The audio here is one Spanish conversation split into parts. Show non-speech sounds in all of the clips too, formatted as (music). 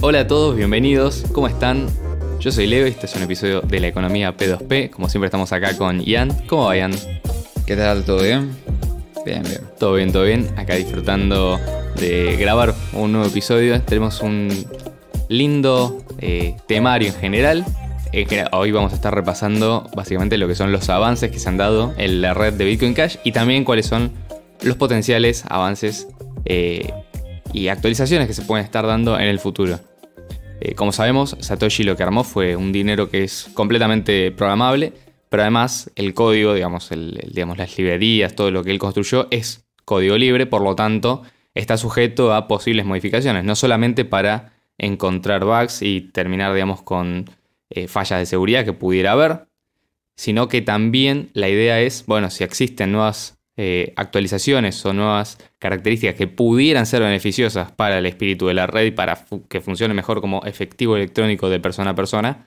Hola a todos, bienvenidos, ¿cómo están? Yo soy Leo este es un episodio de La Economía P2P. Como siempre estamos acá con Ian. ¿Cómo va Ian? ¿Qué tal? ¿Todo bien? Bien, bien. Todo bien, todo bien. Acá disfrutando de grabar un nuevo episodio. Tenemos un lindo eh, temario en general. Hoy vamos a estar repasando básicamente lo que son los avances que se han dado en la red de Bitcoin Cash y también cuáles son los potenciales avances eh, y actualizaciones que se pueden estar dando en el futuro. Eh, como sabemos, Satoshi lo que armó fue un dinero que es completamente programable, pero además el código, digamos, digamos las librerías, todo lo que él construyó es código libre, por lo tanto está sujeto a posibles modificaciones, no solamente para encontrar bugs y terminar, digamos, con eh, fallas de seguridad que pudiera haber, sino que también la idea es, bueno, si existen nuevas eh, actualizaciones o nuevas características que pudieran ser beneficiosas para el espíritu de la red y para que funcione mejor como efectivo electrónico de persona a persona,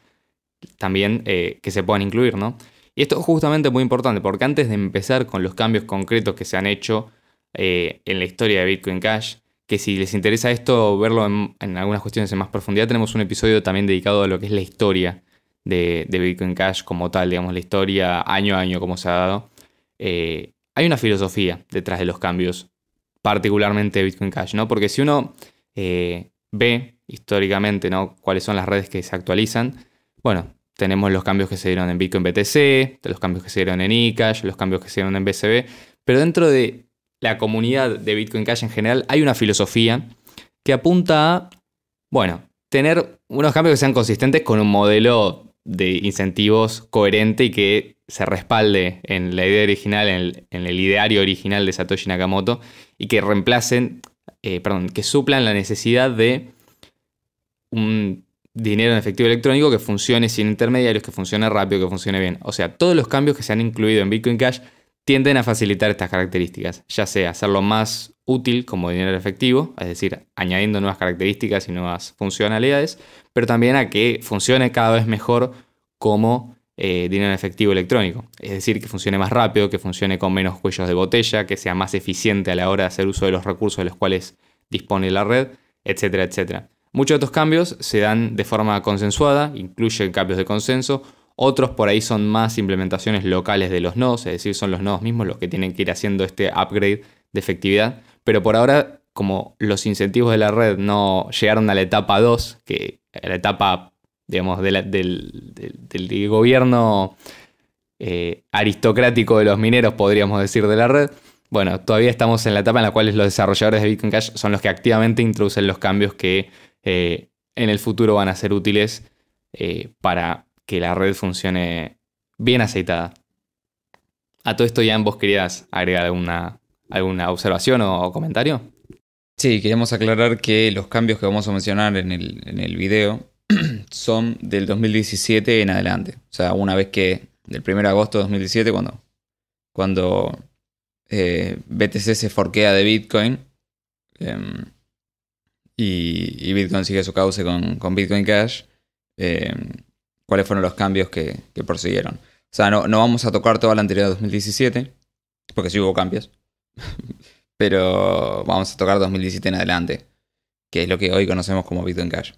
también eh, que se puedan incluir, ¿no? Y esto es justamente muy importante, porque antes de empezar con los cambios concretos que se han hecho eh, en la historia de Bitcoin Cash, que si les interesa esto, verlo en, algunas cuestiones en más profundidad, tenemos un episodio también dedicado a lo que es la historia de, Bitcoin Cash como tal, digamos, la historia año a año como se ha dado hay una filosofía detrás de los cambios, particularmente de Bitcoin Cash, ¿no? Porque si uno eh, ve históricamente, ¿no? Cuáles son las redes que se actualizan, bueno, tenemos los cambios que se dieron en Bitcoin BTC, los cambios que se dieron en eCash, los cambios que se dieron en BCB, pero dentro de la comunidad de Bitcoin Cash en general hay una filosofía que apunta a, bueno, tener unos cambios que sean consistentes con un modelo de incentivos coherente y que se respalde en la idea original, en el, ideario original de Satoshi Nakamoto, y que reemplacen, eh, perdón, que suplan la necesidad de un dinero en efectivo electrónico que funcione sin intermediarios, que funcione rápido, que funcione bien. O sea, todos los cambios que se han incluido en Bitcoin Cash tienden a facilitar estas características, ya sea hacerlo más útil como dinero efectivo, es decir, añadiendo nuevas características y nuevas funcionalidades, pero también a que funcione cada vez mejor como eh, dinero en efectivo electrónico. Es decir, que funcione más rápido, que funcione con menos cuellos de botella, que sea más eficiente a la hora de hacer uso de los recursos de los cuales dispone la red, etcétera, etcétera. Muchos de estos cambios se dan de forma consensuada, incluyen cambios de consenso, otros por ahí son más implementaciones locales de los nodos, es decir, son los nodos mismos los que tienen que ir haciendo este upgrade de efectividad, pero por ahora, como los incentivos de la red no llegaron a la etapa 2, que la etapa digamos, del, gobierno eh, aristocrático de los mineros, podríamos decir, de la red. Bueno, todavía estamos en la etapa en la cual los desarrolladores de Bitcoin Cash son los que activamente introducen los cambios que eh, en el futuro van a ser útiles eh, para que la red funcione bien aceitada. A todo esto, ya vos querías agregar alguna, alguna observación o, comentario. Sí, queríamos aclarar que los cambios que vamos a mencionar en el, en el video (clears throat) son del 2017 en adelante. O sea, una vez que, del 1 de agosto de 2017, cuando, cuando eh, BTC se forquea de Bitcoin em, y, Bitcoin sigue su cauce con, Bitcoin Cash, em, cuáles fueron los cambios que, que prosiguieron. O sea, no, no, vamos a tocar toda la anterior de 2017, porque sí hubo cambios, (laughs) pero vamos a tocar 2017 en adelante, que es lo que hoy conocemos como Bitcoin Cash.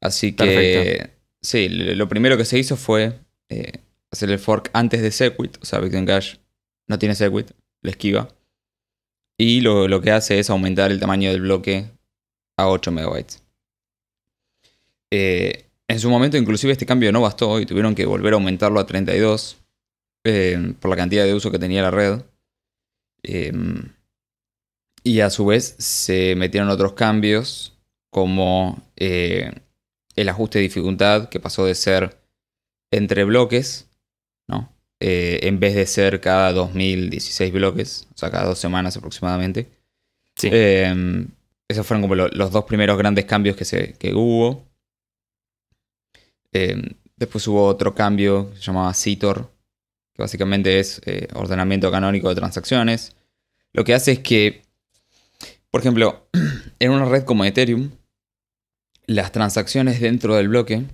Así que, sí, lo primero que se hizo fue eh, hacer el fork antes de Segwit. O sea, Bitcoin Cash no tiene Segwit, le esquiva. Y lo, que hace es aumentar el tamaño del bloque a 8 megabytes. Eh, en su momento, inclusive, este cambio no bastó y tuvieron que volver a aumentarlo a 32 em, por la cantidad de uso que tenía la red. Em, y a su vez se metieron otros cambios como eh, el ajuste de dificultad que pasó de ser entre bloques, ¿no? Eh, en vez de ser cada 2016 bloques, o sea, cada dos semanas aproximadamente. Sí. Em, esos fueron como los dos primeros grandes cambios que, se, hubo. Em, después hubo otro cambio que se llamaba CITOR, que básicamente es eh, ordenamiento canónico de transacciones. Lo que hace es que, por ejemplo, (clears throat) en una red como Ethereum, las transacciones dentro del bloque,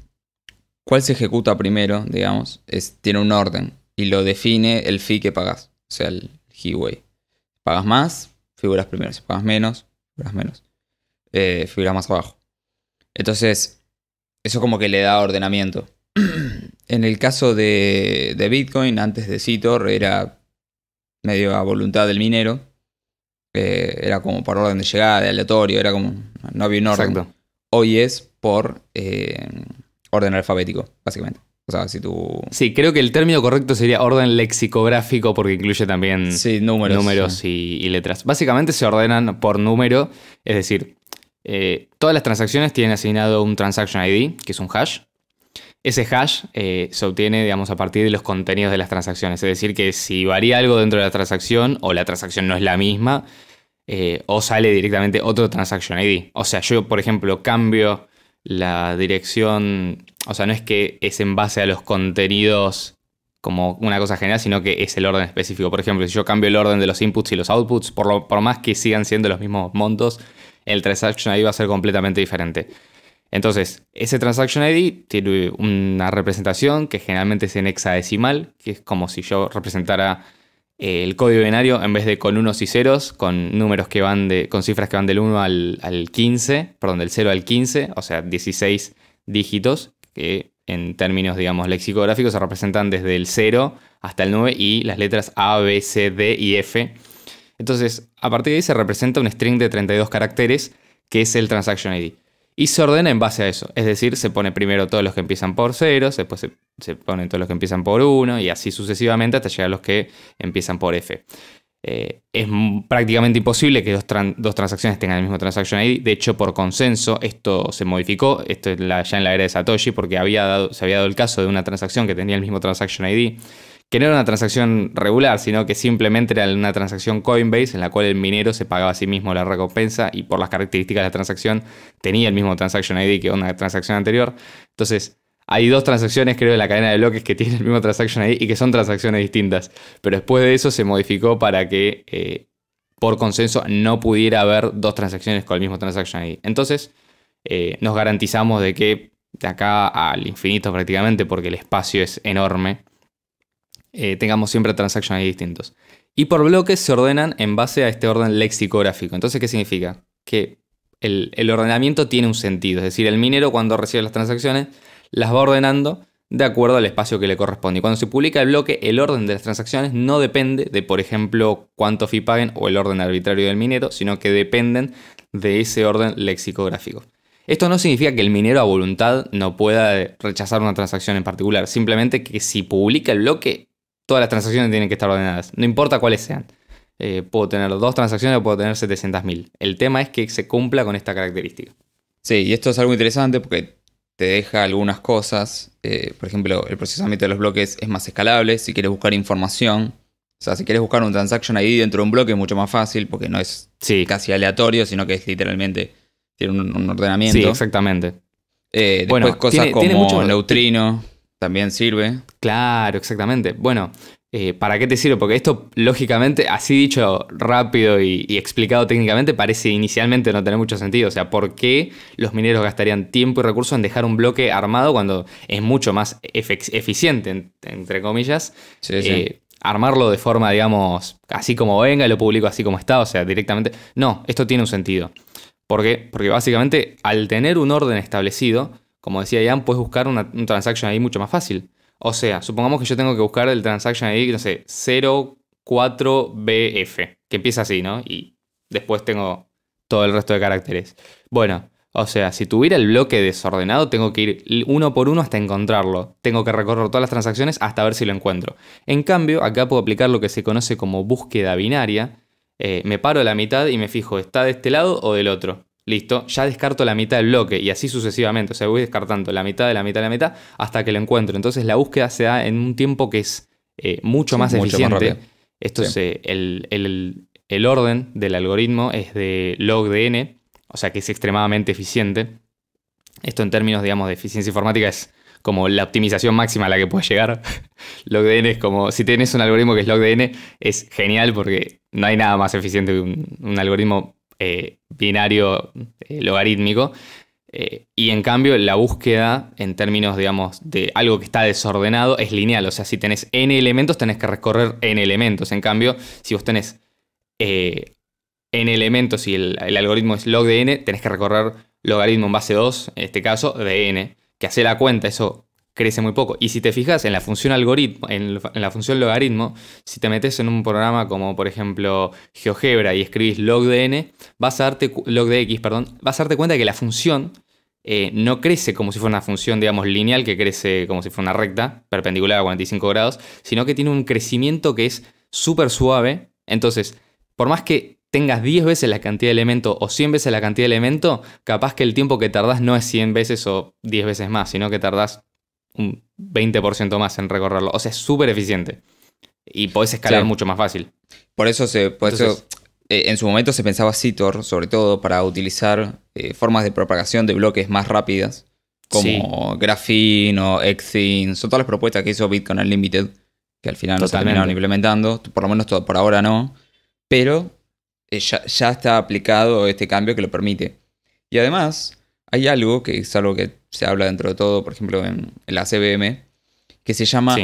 cuál se ejecuta primero, digamos, es, tiene un orden y lo define el fee que pagas, o sea, el heeway. Pagas más, figuras primero. Si pagas menos, figuras menos. Eh, figuras más abajo. Entonces, eso como que le da ordenamiento. (clears throat) en el caso de, Bitcoin, antes de Citor, era medio a voluntad del minero. Eh, era como por orden de llegada, de aleatorio, era como. No había un orden. Exacto hoy es por eh, orden alfabético, básicamente. O sea, si tú... Sí, creo que el término correcto sería orden lexicográfico porque incluye también números, Y, letras. Básicamente se ordenan por número, es decir, eh, todas las transacciones tienen asignado un transaction ID, que es un hash. Ese hash eh, se obtiene, digamos, a partir de los contenidos de las transacciones. Es decir, que si varía algo dentro de la transacción o la transacción no es la misma, eh, o sale directamente otro Transaction ID. O sea, yo, por ejemplo, cambio la dirección, o sea, no es que es en base a los contenidos como una cosa general, sino que es el orden específico. Por ejemplo, si yo cambio el orden de los inputs y los outputs, por, por más que sigan siendo los mismos montos, el Transaction ID va a ser completamente diferente. Entonces, ese Transaction ID tiene una representación que generalmente es en hexadecimal, que es como si yo representara eh, el código binario en vez de con unos y ceros, con números que van de, con cifras que van del 1 al, 15, perdón, del 0 al 15, o sea, 16 dígitos, que en términos, digamos, lexicográficos se representan desde el 0 hasta el 9 y las letras A, B, C, D y F. Entonces, a partir de ahí se representa un string de 32 caracteres, que es el transaction ID. Y se ordena en base a eso. Es decir, se pone primero todos los que empiezan por ceros, después se, ponen todos los que empiezan por uno y así sucesivamente hasta llegar a los que empiezan por F. Eh, es prácticamente imposible que dos, transacciones tengan el mismo transaction ID. De hecho, por consenso, esto se modificó. Esto es ya en la era de Satoshi, porque había dado, se había dado el caso de una transacción que tenía el mismo transaction ID que no era una transacción regular, sino que simplemente era una transacción Coinbase en la cual el minero se pagaba a sí mismo la recompensa y por las características de la transacción tenía el mismo transaction ID que una transacción anterior. Entonces, hay dos transacciones, creo, en la cadena de bloques que (laughs) tienen el mismo transaction ID y que son transacciones distintas. Pero después de eso se modificó para que eh, por consenso no pudiera haber dos transacciones con el mismo transaction ID. Entonces, eh, nos garantizamos de que de acá al infinito prácticamente, porque el espacio es enorme eh, tengamos siempre transacciones distintos. Y por bloques se ordenan en base a este orden lexicográfico. Entonces, ¿qué significa? Que el, el, ordenamiento tiene un sentido. Es decir, el minero cuando recibe las transacciones las va ordenando de acuerdo al espacio que le corresponde. Y cuando se publica el bloque, el orden de las transacciones no depende de, por ejemplo, cuánto fee paguen o el orden arbitrario del minero, sino que dependen de ese orden lexicográfico. Esto no significa que el minero a voluntad no pueda rechazar una transacción en particular, simplemente que si publica el bloque, todas las transacciones tienen que estar ordenadas, no importa cuáles sean. Eh, puedo tener dos transacciones o puedo tener 700.000. El tema es que se cumpla con esta característica. Sí, y esto es algo interesante porque te deja algunas cosas. Eh, por ejemplo, el procesamiento de los bloques es más escalable. Si quieres buscar información, o sea, si quieres buscar un transaction ID dentro de un bloque es mucho más fácil porque no es casi aleatorio, sino que es literalmente tiene un, ordenamiento. Sí, exactamente. Eh, después cosas como neutrino. También sirve. Claro, exactamente. Bueno, eh, ¿para qué te sirve? Porque esto, lógicamente, así dicho rápido y, explicado técnicamente, parece inicialmente no tener mucho sentido. O sea, ¿por qué los mineros gastarían tiempo y recursos en dejar un bloque armado cuando es mucho más eficiente, entre comillas, eh, armarlo de forma, digamos, así como venga y lo publico así como está? O sea, directamente. No, esto tiene un sentido. ¿Por qué? Porque básicamente, al tener un orden establecido, como decía Ian, puedes buscar una, un transaction ahí mucho más fácil. O sea, supongamos que yo tengo que buscar el transaction ahí, no sé, 04BF, que empieza así, ¿no? Y después tengo todo el resto de caracteres. Bueno, o sea, si tuviera el bloque desordenado, tengo que ir uno por uno hasta encontrarlo. Tengo que recorrer todas las transacciones hasta ver si lo encuentro. En cambio, acá puedo aplicar lo que se conoce como búsqueda binaria. Eh, me paro a la mitad y me fijo, ¿está de este lado o del otro? Listo, ya descarto la mitad del bloque y así sucesivamente. O sea, voy descartando la mitad de la mitad de la mitad hasta que lo encuentro. Entonces la búsqueda se da en un tiempo que es eh, mucho más eficiente. Esto es eh, el, orden del algoritmo es de log de n, o sea que es extremadamente eficiente. Esto en términos, digamos, de eficiencia informática es como la optimización máxima a la que puedes llegar. (laughs) log de n es como, si tienes un algoritmo que es log de n, es genial porque no hay nada más eficiente que un algoritmo eh, binario eh, logarítmico. Eh, y en cambio, la búsqueda en términos, digamos, de algo que está desordenado es lineal. O sea, si tenés n elementos, tenés que recorrer n elementos. En cambio, si vos tenés n elementos y el, el, algoritmo es log de n, tenés que recorrer logaritmo en base 2, en este caso, de n. Que hace la cuenta, eso crece muy poco. Y si te fijas en la función algoritmo, en, la función logaritmo, si te metes en un programa como por ejemplo GeoGebra y escribís log de n, vas a darte log de x, perdón, vas a darte cuenta de que la función eh, no crece como si fuera una función, digamos, lineal, que crece como si fuera una recta, perpendicular a 45 grados, sino que tiene un crecimiento que es súper suave. Entonces, por más que tengas 10 veces la cantidad de elemento o 100 veces la cantidad de elemento, capaz que el tiempo que tardás no es 100 veces o 10 veces más, sino que tardás un 20% más en recorrerlo. O sea, es súper eficiente. Y podés escalar mucho más fácil. Por eso se. Por eh, en su momento se pensaba Citor, sobre todo, para utilizar eh, formas de propagación de bloques más rápidas. Como sí. Graphene o Exin. Son todas las propuestas que hizo Bitcoin Unlimited. Que al final no terminaron implementando. Por lo menos todo, por ahora no. Pero eh, ya, ya está aplicado este cambio que lo permite. Y además, hay algo que es algo que se habla dentro de todo, por ejemplo, en, la CBM, que se llama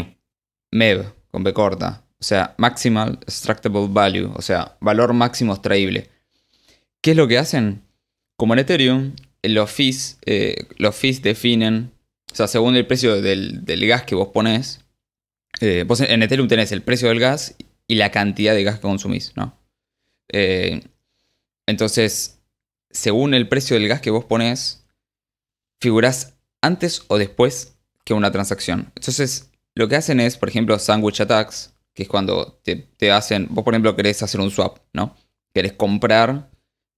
MEV, con B corta. O sea, Maximal Extractable Value, o sea, valor máximo extraíble. ¿Qué es lo que hacen? Como en Ethereum, los fees, eh, los fees definen, o sea, según el precio del, gas que vos pones. Eh, vos en Ethereum tenés el precio del gas y la cantidad de gas que consumís, ¿no? Eh, entonces, según el precio del gas que vos pones figuras antes o después que una transacción. Entonces, lo que hacen es, por ejemplo, sandwich attacks, que es cuando te, hacen, vos por ejemplo querés hacer un swap, ¿no? Querés comprar,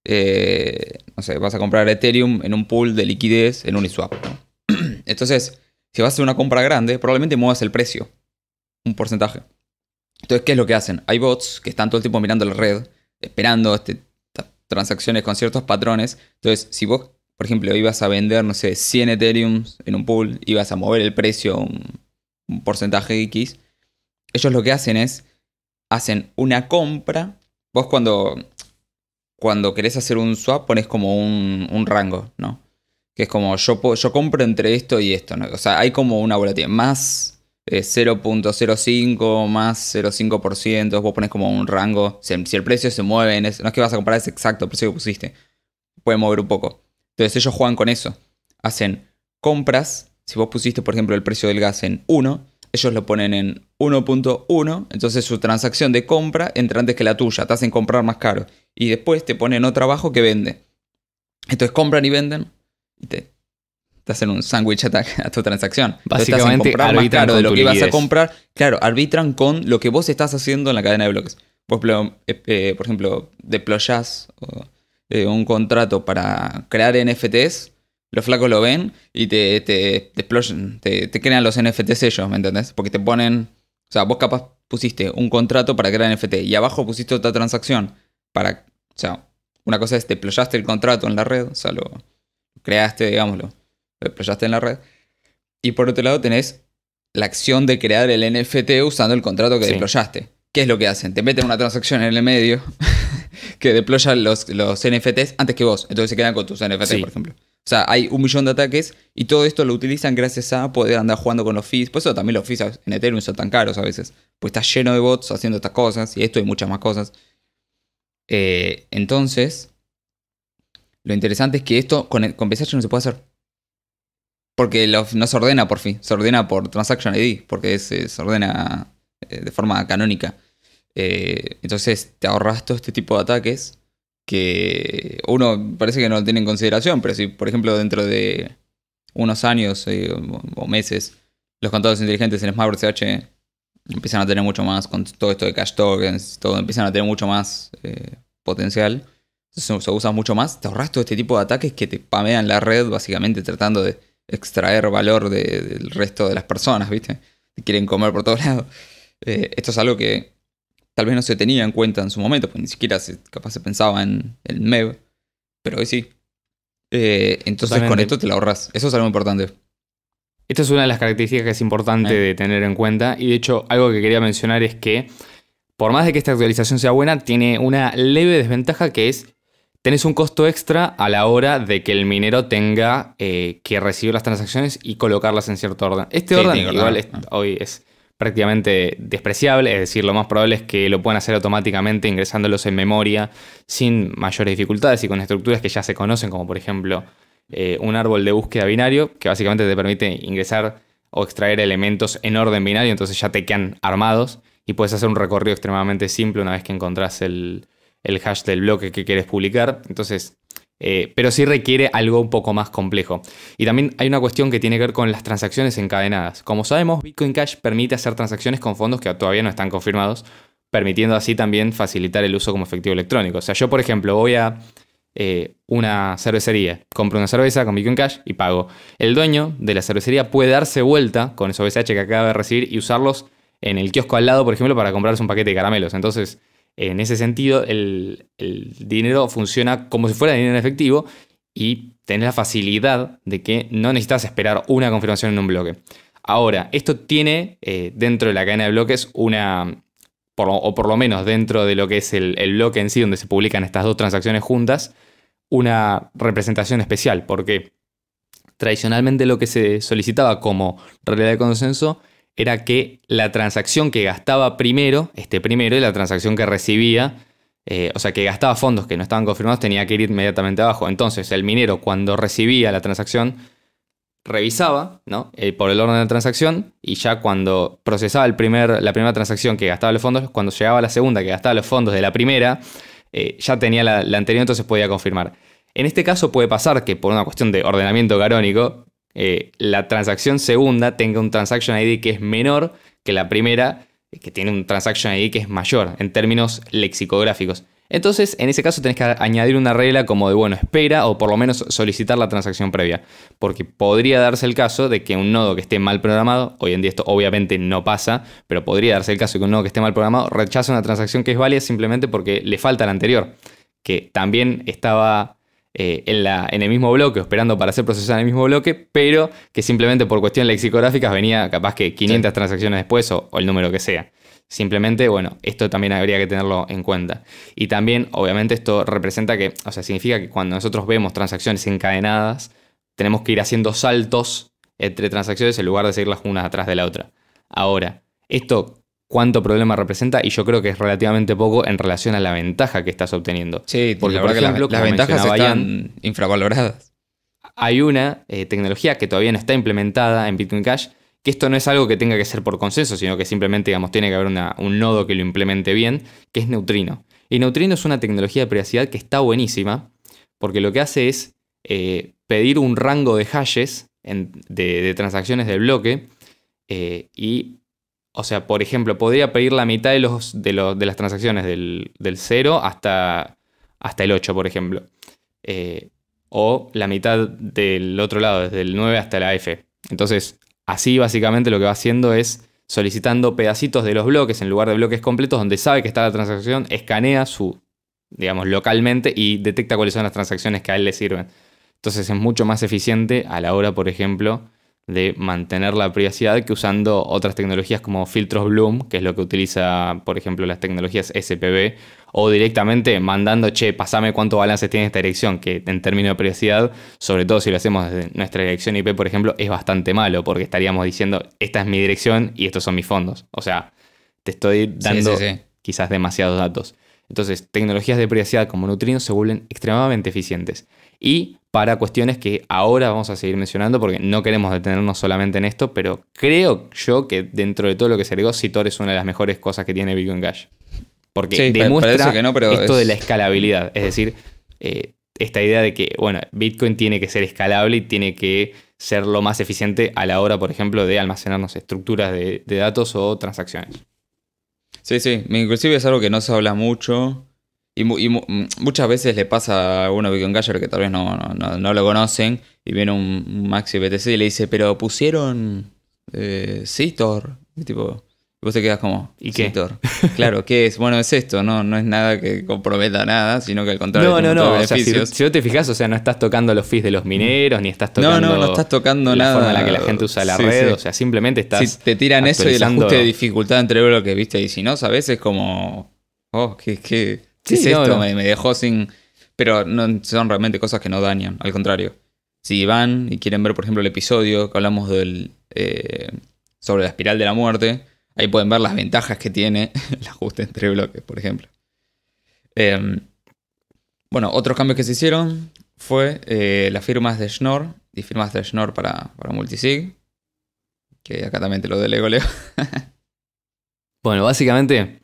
eh, no sé, vas a comprar Ethereum en un pool de liquidez en Uniswap. ¿no? (clears throat) Entonces, si vas a hacer una compra grande, probablemente muevas el precio, un porcentaje. Entonces, ¿qué es lo que hacen? Hay bots que están todo el tiempo mirando la red, esperando este, transacciones con ciertos patrones. Entonces, si vos por ejemplo, ibas a vender, no sé, 100 Ethereum en un pool, ibas a mover el precio un, porcentaje X, ellos lo que hacen es, hacen una compra, vos cuando, cuando querés hacer un swap pones como un, rango, ¿no? Que es como yo, yo compro entre esto y esto, ¿no? O sea, hay como una volatilidad, más 0.05, eh, más 0.5%, vos pones como un rango, si, el precio se mueve, en no es que vas a comprar ese exacto precio que pusiste, puede mover un poco. Entonces ellos juegan con eso. Hacen compras. Si vos pusiste, por ejemplo, el precio del gas en 1, ellos lo ponen en 1.1, entonces su transacción de compra entra antes que la tuya, te hacen comprar más caro. Y después te ponen otro abajo que vende. Entonces compran y venden y te, hacen un sándwich attack a tu transacción. Básicamente, comprar más caro de lo que ibas a comprar. Claro, arbitran con lo que vos estás haciendo en la cadena de bloques. Vos, eh, eh, por ejemplo, deployás un contrato para crear NFTs, los flacos lo ven y te, te, te, te, crean los NFTs ellos, ¿me entendés? Porque te ponen, o sea, vos capaz pusiste un contrato para crear NFT y abajo pusiste otra transacción para, o sea, una cosa es te deployaste el contrato en la red, o sea, lo creaste, digámoslo, lo en la red. Y por otro lado tenés la acción de crear el NFT usando el contrato que sí. ¿Qué es lo que hacen? Te meten una transacción en el medio (laughs) que deploya los, los NFTs antes que vos. Entonces se quedan con tus NFTs, por ejemplo. O sea, hay un millón de ataques y todo esto lo utilizan gracias a poder andar jugando con los fees. Por eso también los fees en Ethereum son tan caros a veces. Pues está lleno de bots haciendo estas cosas y esto y muchas más cosas. Eh, entonces, lo interesante es que esto con, con PSH no se puede hacer. Porque no se ordena por fin, se ordena por Transaction ID, porque eh, se ordena eh, de forma canónica. Eh, entonces te ahorras todo este tipo de ataques que uno parece que no lo tiene en consideración, pero si, por ejemplo, dentro de unos años eh, o meses, los contadores inteligentes en Smart CH empiezan a tener mucho más, con todo esto de cash tokens, todo, empiezan a tener mucho más potencial. Entonces, se usa mucho más, te ahorras todo este tipo de ataques que te pamean la red, básicamente tratando de extraer valor del resto de las personas, ¿viste? Te quieren comer por todos lados. Eh, esto es algo que tal vez no se tenía en cuenta en su momento, pues ni siquiera se, capaz se pensaba en el MEV, pero hoy sí. Eh, entonces con esto te lo ahorras. Eso es algo importante. Esta es una de las características que es importante eh. de tener en cuenta. Y de hecho, algo que quería mencionar es que, por más de que esta actualización sea buena, tiene una leve desventaja que es tenés un costo extra a la hora de que el minero tenga que recibir las transacciones y colocarlas en cierto orden. Este orden igual hoy es prácticamente despreciable, es decir, lo más probable es que lo puedan hacer automáticamente ingresándolos en memoria sin mayores dificultades y con estructuras que ya se conocen, como por ejemplo eh, un árbol de búsqueda binario, que básicamente te permite ingresar o extraer elementos en orden binario, entonces ya te quedan armados y puedes hacer un recorrido extremadamente simple una vez que encontrás el, el hash del bloque que quieres publicar. Entonces, eh, pero sí requiere algo un poco más complejo. Y también hay una cuestión que tiene que ver con las transacciones encadenadas. Como sabemos, Bitcoin Cash permite hacer transacciones con fondos que todavía no están confirmados, permitiendo así también facilitar el uso como efectivo electrónico. O sea, yo por ejemplo voy a eh, una cervecería, compro una cerveza con Bitcoin Cash y pago. El dueño de la cervecería puede darse vuelta con esos BCH que acaba de recibir y usarlos en el kiosco al lado, por ejemplo, para comprarse un paquete de caramelos. Entonces, en ese sentido, el, dinero funciona como si fuera dinero en efectivo y tenés la facilidad de que no necesitas esperar una confirmación en un bloque. Ahora, esto tiene eh, dentro de la cadena de bloques una, o por lo menos dentro de lo que es el, el, bloque en sí, donde se publican estas dos transacciones juntas, una representación especial, porque tradicionalmente lo que se solicitaba como realidad de consenso era que la transacción que gastaba primero, este primero, y la transacción que recibía, eh, o sea, que gastaba fondos que no estaban confirmados, tenía que ir inmediatamente abajo. Entonces, el minero, cuando recibía la transacción, revisaba ¿no? el eh, por el orden de la transacción y ya cuando procesaba el primer, la primera transacción que gastaba los fondos, cuando llegaba la segunda que gastaba los fondos de la primera, eh, ya tenía la, anterior, entonces podía confirmar. En este caso puede pasar que por una cuestión de ordenamiento garónico, eh, la transacción segunda tenga un transaction ID que es menor que la primera, eh, que tiene un transaction ID que es mayor en términos lexicográficos. Entonces, en ese caso tenés que añadir una regla como de, bueno, espera o por lo menos solicitar la transacción previa, porque podría darse el caso de que un nodo que esté mal programado, hoy en día esto obviamente no pasa, pero podría darse el caso de que un nodo que esté mal programado rechace una transacción que es válida simplemente porque le falta la anterior, que también estaba eh, en, el mismo bloque, esperando para ser procesada en el mismo bloque, pero que simplemente por cuestiones lexicográficas venía capaz que 500 transacciones después o, o, el número que sea. Simplemente, bueno, esto también habría que tenerlo en cuenta. Y también, obviamente, esto representa que, o sea, significa que cuando nosotros vemos transacciones encadenadas, tenemos que ir haciendo saltos entre transacciones en lugar de seguirlas una atrás de la otra. Ahora, esto cuánto problema representa y yo creo que es relativamente poco en relación a la ventaja que estás obteniendo. Sí, porque la verdad que las, ventajas están infravaloradas. Hay una eh, tecnología que todavía no está implementada en Bitcoin Cash, que esto no es algo que tenga que ser por consenso, sino que simplemente, digamos, tiene que haber un nodo que lo implemente bien, que es Neutrino. Y Neutrino es una tecnología de privacidad que está buenísima, porque lo que hace es eh, pedir un rango de hashes de, transacciones del bloque eh, y o sea, por ejemplo, podría pedir la mitad de, los, de, las transacciones del, 0 hasta, hasta el 8, por ejemplo. Eh, o la mitad del otro lado, desde el 9 hasta la F. Entonces, así básicamente lo que va haciendo es solicitando pedacitos de los bloques en lugar de bloques completos donde sabe que está la transacción, escanea su, digamos, localmente y detecta cuáles son las transacciones que a él le sirven. Entonces es mucho más eficiente a la hora, por ejemplo, de mantener la privacidad que usando otras tecnologías como filtros Bloom, que es lo que utiliza, por ejemplo, las tecnologías SPB, o directamente mandando, che, pasame cuánto balance tiene esta dirección, que en términos de privacidad, sobre todo si lo hacemos desde nuestra dirección IP, por ejemplo, es bastante malo, porque estaríamos diciendo, esta es mi dirección y estos son mis fondos. O sea, te estoy dando quizás demasiados datos. Entonces, tecnologías de privacidad como Neutrino se vuelven extremadamente eficientes y para cuestiones que ahora vamos a seguir mencionando porque no queremos detenernos solamente en esto, pero creo yo que dentro de todo lo que se agregó, Citor es una de las mejores cosas que tiene Bitcoin Cash. Porque demuestra pero esto de la escalabilidad, es decir, eh, esta idea de que, bueno, Bitcoin tiene que ser escalable y tiene que ser lo más eficiente a la hora, por ejemplo, de almacenarnos estructuras de, de datos o transacciones. Sí, sí, inclusive es algo que no se habla mucho y, mm, muchas veces le pasa a uno Bitcoin que tal vez no, no, lo conocen y viene un Maxi BTC y le dice, pero pusieron eh, Y tipo, vos te quedas como, ¿y qué? claro, ¿qué es? Bueno, es esto, no, no es nada que comprometa nada, sino que al contrario. No, no, no. si, vos te fijas, o sea, no estás tocando los fees de los mineros, ni estás tocando. No, no, no estás tocando la nada. Forma en la que la gente usa la red, o sea, simplemente estás. Si te tiran eso y el ajuste de dificultad entre lo que ¿viste? Y si no, a veces como, oh, qué. qué sí, es esto? Me, dejó sin. Pero no son realmente cosas que no dañan, al contrario. Si van y quieren ver, por ejemplo, el episodio que hablamos del, eh, sobre la espiral de la muerte, ahí pueden ver las ventajas que tiene (laughs) el ajuste entre bloques, por ejemplo. Em, bueno, otros cambios que se hicieron fue eh, las firmas de Schnorr y firmas de Schnorr para, para Multisig. Que acá también te lo delego, Leo. (laughs) bueno, básicamente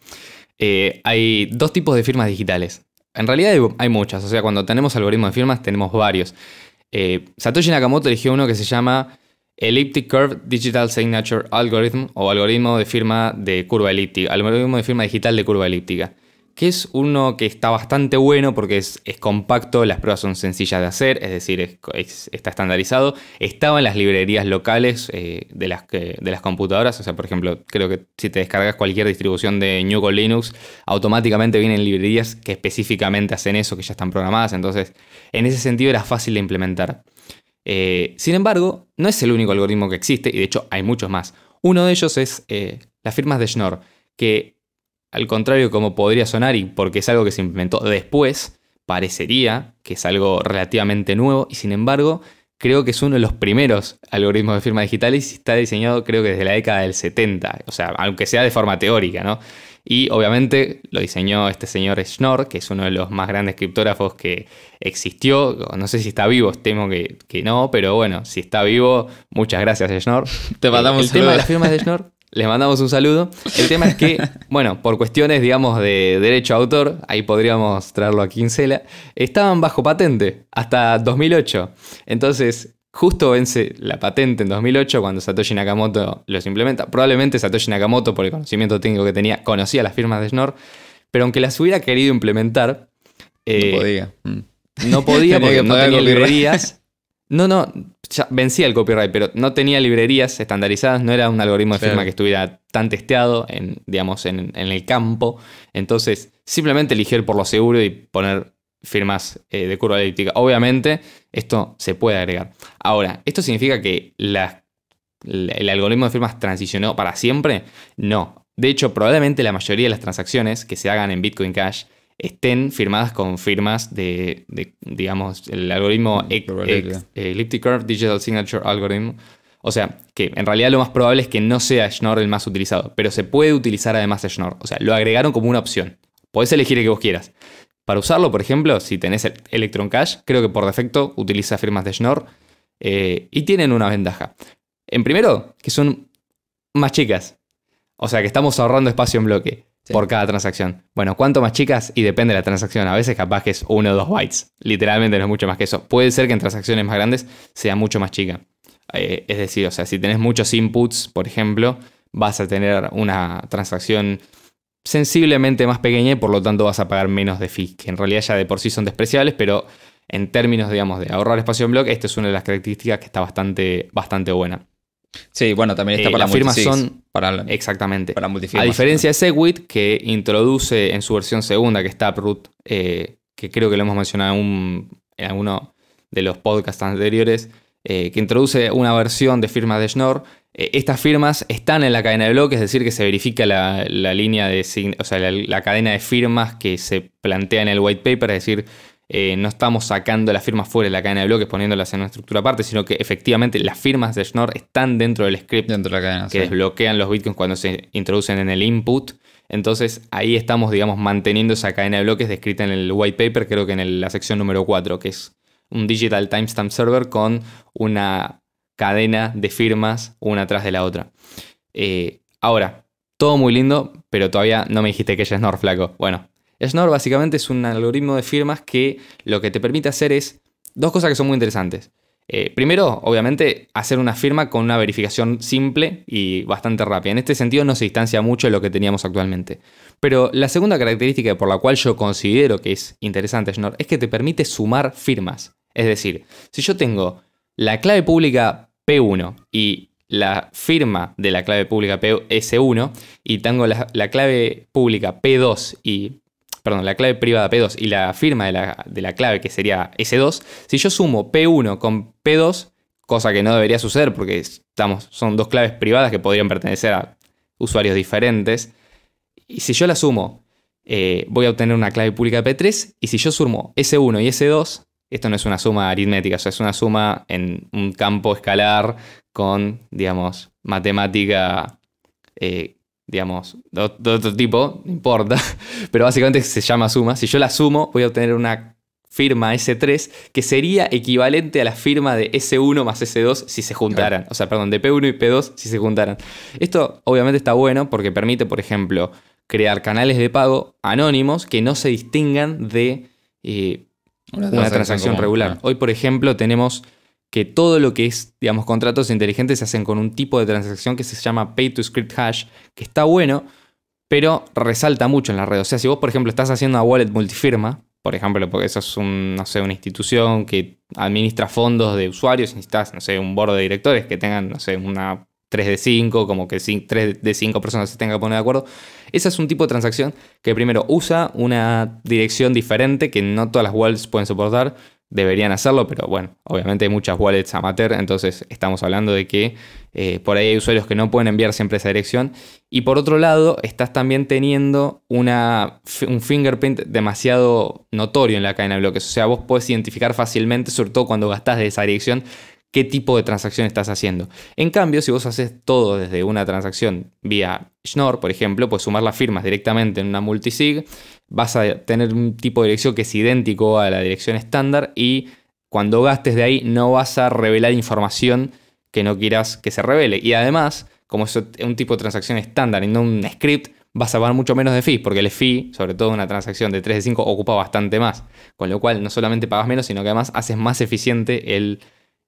eh, hay dos tipos de firmas digitales. En realidad hay, muchas, o sea, cuando tenemos algoritmos de firmas tenemos varios. Eh, Satoshi Nakamoto eligió uno que se llama Elliptic Curve Digital Signature Algorithm o algoritmo de firma de curva elíptica, algoritmo de firma digital de curva elíptica que es uno que está bastante bueno porque es, compacto, las pruebas son sencillas de hacer, es decir, está estandarizado. Estaba en las librerías locales eh, de, las, de las computadoras, o sea, por ejemplo, creo que si te descargas cualquier distribución de New con Linux, automáticamente vienen librerías que específicamente hacen eso, que ya están programadas, entonces en ese sentido era fácil de implementar. Eh, sin embargo, no es el único algoritmo que existe, y de hecho hay muchos más. Uno de ellos es eh, las firmas de Schnorr, que al contrario como podría sonar y porque es algo que se implementó después, parecería que es algo relativamente nuevo y sin embargo creo que es uno de los primeros algoritmos de firma digital y está diseñado creo que desde la década del 70, o sea, aunque sea de forma teórica, ¿no? Y obviamente lo diseñó este señor Schnorr, que es uno de los más grandes criptógrafos que existió. No sé si está vivo, temo que, que no, pero bueno, si está vivo, muchas gracias, Schnorr. Te mandamos El, el tema de las firmas de Schnorr les mandamos un saludo. El tema es que, (laughs) bueno, por cuestiones, digamos, de derecho a autor, ahí podríamos traerlo a Quincela, estaban bajo patente hasta 2008. Entonces, justo vence la patente en 2008 cuando Satoshi Nakamoto los implementa. Probablemente Satoshi Nakamoto, por el conocimiento técnico que tenía, conocía las firmas de Schnorr, pero aunque las hubiera querido implementar... no eh, podía. Mm. No podía (laughs) porque no tenía librerías. (laughs) No, no, ya vencía el copyright, pero no tenía librerías estandarizadas, no era un algoritmo de firma que estuviera tan testeado en, digamos, en, el campo. Entonces, simplemente elegir por lo seguro y poner firmas eh, de curva elíptica. Obviamente, esto se puede agregar. Ahora, ¿esto significa que el algoritmo de firmas transicionó para siempre? No. De hecho, probablemente la mayoría de las transacciones que se hagan en Bitcoin Cash estén firmadas con firmas de, digamos, el algoritmo ex, mm, Elliptic Curve Digital Signature Algorithm. O sea, que en realidad lo más probable es que no sea Schnorr el más utilizado, pero se puede utilizar además de Schnorr. O sea, lo agregaron como una opción. Podés elegir el que vos quieras. Para usarlo, por ejemplo, si tenés Electron Cash, creo que por defecto utiliza firmas de Schnorr eh, y tienen una ventaja. En primero, que son más chicas. O sea, que estamos ahorrando espacio en bloque por cada transacción. Bueno, cuanto más chicas, y depende de la transacción, a veces capaz que es uno o dos bytes. Literalmente no es mucho más que eso. Puede ser que en transacciones más grandes sea mucho más chica. Eh, es decir, o sea, si tenés muchos inputs, por ejemplo, vas a tener una transacción sensiblemente más pequeña y por lo tanto vas a pagar menos de fees, que en realidad ya de por sí son despreciables, pero en términos, digamos, de ahorrar espacio en blog, esta es una de las características que está bastante, bastante buena. Sí, bueno, también está eh, para las firmas son para exactamente. A diferencia de Segwit que introduce en su versión segunda que es Taproot, eh, que creo que lo hemos mencionado en, alguno de los podcasts anteriores, eh, que introduce una versión de firmas de Schnorr. estas firmas están en la cadena de bloques, es decir, que se verifica la, línea de, o la cadena de firmas que se plantea en el white paper, es decir, eh, no estamos sacando las firmas fuera de la cadena de bloques poniéndolas en una estructura aparte, sino que efectivamente las firmas de Schnorr están dentro del script dentro de la cadena, que desbloquean los bitcoins cuando se introducen en el input. Entonces ahí estamos, digamos, manteniendo esa cadena de bloques descrita en el white paper, creo que en la sección número 4, que es un digital timestamp server con una cadena de firmas una atrás de la otra. Eh, ahora, todo muy lindo, pero todavía no me dijiste que ella es Schnorr flaco. Bueno, Schnorr básicamente es un algoritmo de firmas que lo que te permite hacer es dos cosas que son muy interesantes. Eh, primero, obviamente, hacer una firma con una verificación simple y bastante rápida. En este sentido no se distancia mucho de lo que teníamos actualmente. Pero la segunda característica por la cual yo considero que es interesante Schnorr es que te permite sumar firmas. Es decir, si yo tengo la clave pública P1 y la firma de la clave pública S1 y tengo la clave pública P2 y perdón, la clave privada P2 y la firma de la, clave que sería S2, si yo sumo P1 con P2, cosa que no debería suceder porque estamos, son dos claves privadas que podrían pertenecer a usuarios diferentes, y si yo la sumo, eh, voy a obtener una clave pública P3, y si yo sumo S1 y S2, esto no es una suma aritmética, o es una suma en un campo escalar con, digamos, matemática eh, digamos, de otro, tipo, no importa, (laughs) pero básicamente se llama suma. Si yo la sumo, voy a obtener una firma S3 que sería equivalente a la firma de S1 más S2 si se juntaran. O sea, perdón, de P1 y P2 si se juntaran. Esto obviamente está bueno porque permite, por ejemplo, crear canales de pago anónimos que no se distingan de eh, una transacción regular. Hoy, por ejemplo, tenemos que todo lo que es, digamos, contratos inteligentes se hacen con un tipo de transacción que se llama Pay to Script Hash, que está bueno, pero resalta mucho en la red. O sea, si vos, por ejemplo, estás haciendo una wallet multifirma, por ejemplo, porque esa es no una institución que administra fondos de usuarios, necesitas, no sé, un board de directores que tengan, no sé, una 3 de 5, como que 3 de 5 personas se tengan que poner de acuerdo. esa es un tipo de transacción que primero usa una dirección diferente que no todas las wallets pueden soportar deberían hacerlo, pero bueno, obviamente hay muchas wallets amateur, entonces estamos hablando de que eh, por ahí hay usuarios que no pueden enviar siempre esa dirección. Y por otro lado, estás también teniendo una, un fingerprint demasiado notorio en la cadena de bloques. O sea, vos podés identificar fácilmente, sobre todo cuando gastás de esa dirección, qué tipo de transacción estás haciendo. En cambio, si vos haces todo desde una transacción vía Schnorr, por ejemplo, puedes sumar las firmas directamente en una multisig, vas a tener un tipo de dirección que es idéntico a la dirección estándar y cuando gastes de ahí no vas a revelar información que no quieras que se revele. Y además, como es un tipo de transacción estándar y no un script, vas a pagar mucho menos de fees, porque el fee, sobre todo una transacción de 3 de 5, ocupa bastante más. Con lo cual, no solamente pagas menos, sino que además haces más eficiente el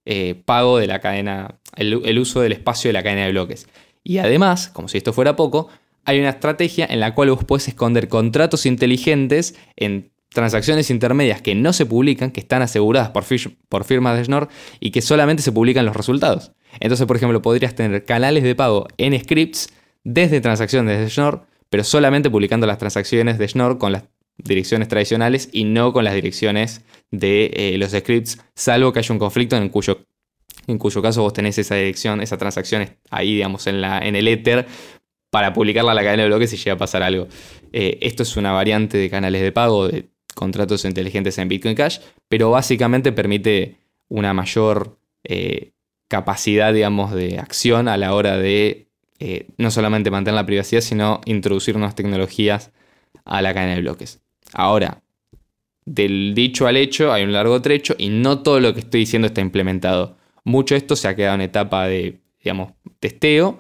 eh, pago de la cadena, el uso del espacio de la cadena de bloques. Y además, como si esto fuera poco, hay una estrategia en la cual vos puedes esconder contratos inteligentes en transacciones intermedias que no se publican, que están aseguradas por, firmas de Schnorr y que solamente se publican los resultados. Entonces, por ejemplo, podrías tener canales de pago en scripts desde transacciones de Schnorr, pero solamente publicando las transacciones de Schnorr con las direcciones tradicionales y no con las direcciones de eh, los scripts, salvo que haya un conflicto en el cuyo en cuyo caso vos tenés esa dirección, esa transacción ahí, digamos, en, la, en el éter para publicarla a la cadena de bloques si llega a pasar algo. Eh, esto es una variante de canales de pago, de contratos inteligentes en Bitcoin Cash, pero básicamente permite una mayor eh, capacidad, digamos, de acción a la hora de eh, no solamente mantener la privacidad, sino introducir nuevas tecnologías a la cadena de bloques. Ahora, del dicho al hecho hay un largo trecho y no todo lo que estoy diciendo está implementado. Mucho esto se ha quedado en etapa de, digamos, testeo,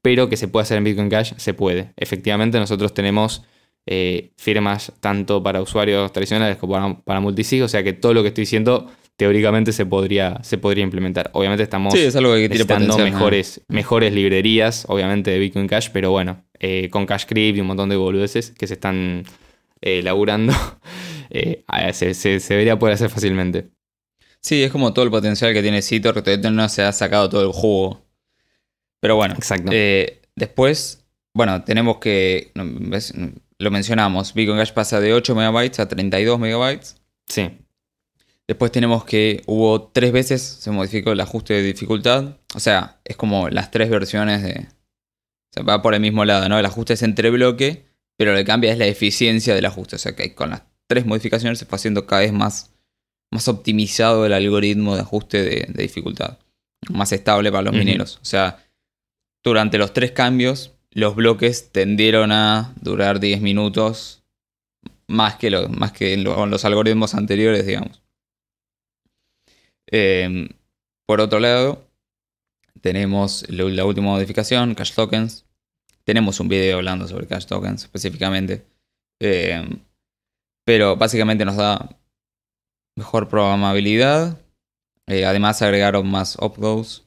pero que se puede hacer en Bitcoin Cash, se puede. Efectivamente, nosotros tenemos eh, firmas tanto para usuarios tradicionales como para, multisig, o sea que todo lo que estoy diciendo teóricamente se podría, se podría implementar. Obviamente estamos sí, mejores, librerías, obviamente, de Bitcoin Cash, pero bueno, eh, con CashCrypt y un montón de boludeces que se están eh, laburando, (laughs) eh, se, vería se debería poder hacer fácilmente. Sí, es como todo el potencial que tiene Citor, todavía no se ha sacado todo el jugo. Pero bueno, eh, después, bueno, tenemos que, lo mencionamos, Beacon Gash pasa de 8 MB a 32 MB. Sí. Después tenemos que hubo tres veces, se modificó el ajuste de dificultad. O sea, es como las tres versiones de... se va por el mismo lado, ¿no? El ajuste es entre bloque, pero lo que cambia es la eficiencia del ajuste. O sea, que con las tres modificaciones se fue haciendo cada vez más más optimizado el algoritmo de ajuste de, dificultad, más estable para los mineros. O sea, durante los tres cambios, los bloques tendieron a durar 10 minutos más que, lo, más que los algoritmos anteriores, digamos. Em, por otro lado, tenemos la última modificación, Cash Tokens. Tenemos un video hablando sobre Cash Tokens específicamente. Em, pero básicamente nos da mejor programabilidad. Eh, además agregaron más opcodes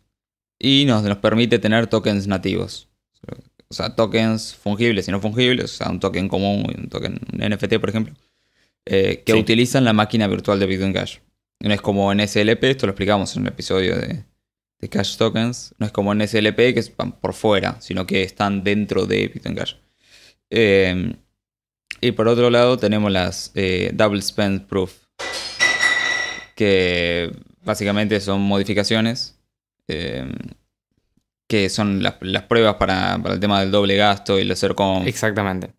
y nos, nos permite tener tokens nativos. O sea, tokens fungibles y no fungibles, o sea, un token común, un token NFT, por ejemplo, eh, que utilizan la máquina virtual de Bitcoin Cash. No es como en SLP, esto lo explicamos en un episodio de, de Cash Tokens, no es como en SLP que están por fuera, sino que están dentro de Bitcoin Cash. Eh, y por otro lado tenemos las Double Spend Proof que básicamente son modificaciones eh, que son las, pruebas para, el tema del doble gasto y el hacer con... Exactamente.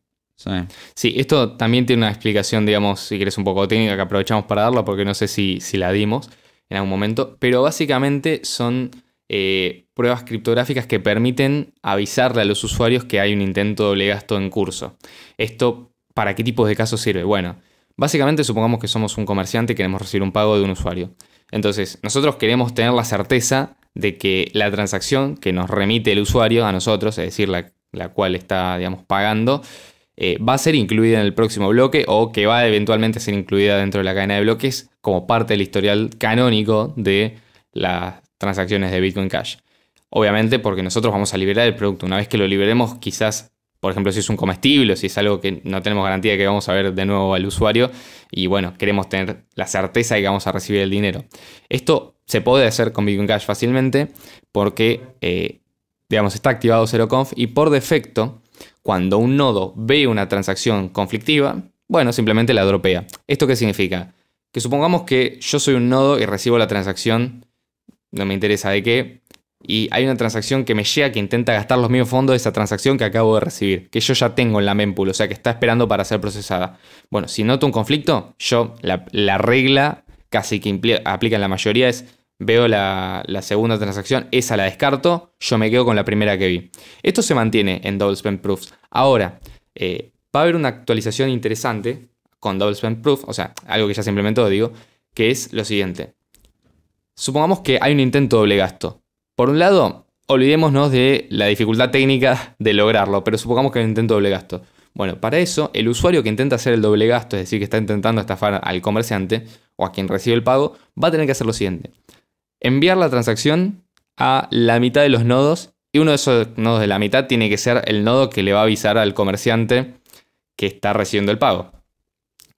Sí. esto también tiene una explicación, digamos, si querés un poco técnica, que aprovechamos para darla porque no sé si, la dimos en algún momento, pero básicamente son eh, pruebas criptográficas que permiten avisarle a los usuarios que hay un intento de doble gasto en curso. ¿Esto para qué tipos de casos sirve? Bueno, Básicamente supongamos que somos un comerciante y queremos recibir un pago de un usuario. Entonces, nosotros queremos tener la certeza de que la transacción que nos remite el usuario a nosotros, es decir, la, cual está, digamos, pagando, eh, va a ser incluida en el próximo bloque o que va eventualmente a ser incluida dentro de la cadena de bloques como parte del historial canónico de las transacciones de Bitcoin Cash. Obviamente porque nosotros vamos a liberar el producto. Una vez que lo liberemos, quizás por ejemplo, si es un comestible o si es algo que no tenemos garantía de que vamos a ver de nuevo al usuario y bueno, queremos tener la certeza de que vamos a recibir el dinero. Esto se puede hacer con Bitcoin Cash fácilmente porque, eh, digamos, está activado ZeroConf y por defecto, cuando un nodo ve una transacción conflictiva, bueno, simplemente la dropea. ¿Esto qué significa? Que supongamos que yo soy un nodo y recibo la transacción, no me interesa de qué, y hay una transacción que me llega que intenta gastar los mismos fondos de esa transacción que acabo de recibir, que yo ya tengo en la mempool, o sea que está esperando para ser procesada. Bueno, si noto un conflicto, yo la, regla casi que aplica en la mayoría es veo la, segunda transacción, esa la descarto, yo me quedo con la primera que vi. Esto se mantiene en Double Spend Proofs. Ahora, eh, va a haber una actualización interesante con Double Spend Proof, o sea, algo que ya se implementó, digo, que es lo siguiente. Supongamos que hay un intento doble gasto. Por un lado, olvidémonos de la dificultad técnica de lograrlo, pero supongamos que intento doble gasto. Bueno, para eso, el usuario que intenta hacer el doble gasto, es decir, que está intentando estafar al comerciante o a quien recibe el pago, va a tener que hacer lo siguiente. Enviar la transacción a la mitad de los nodos y uno de esos nodos de la mitad tiene que ser el nodo que le va a avisar al comerciante que está recibiendo el pago.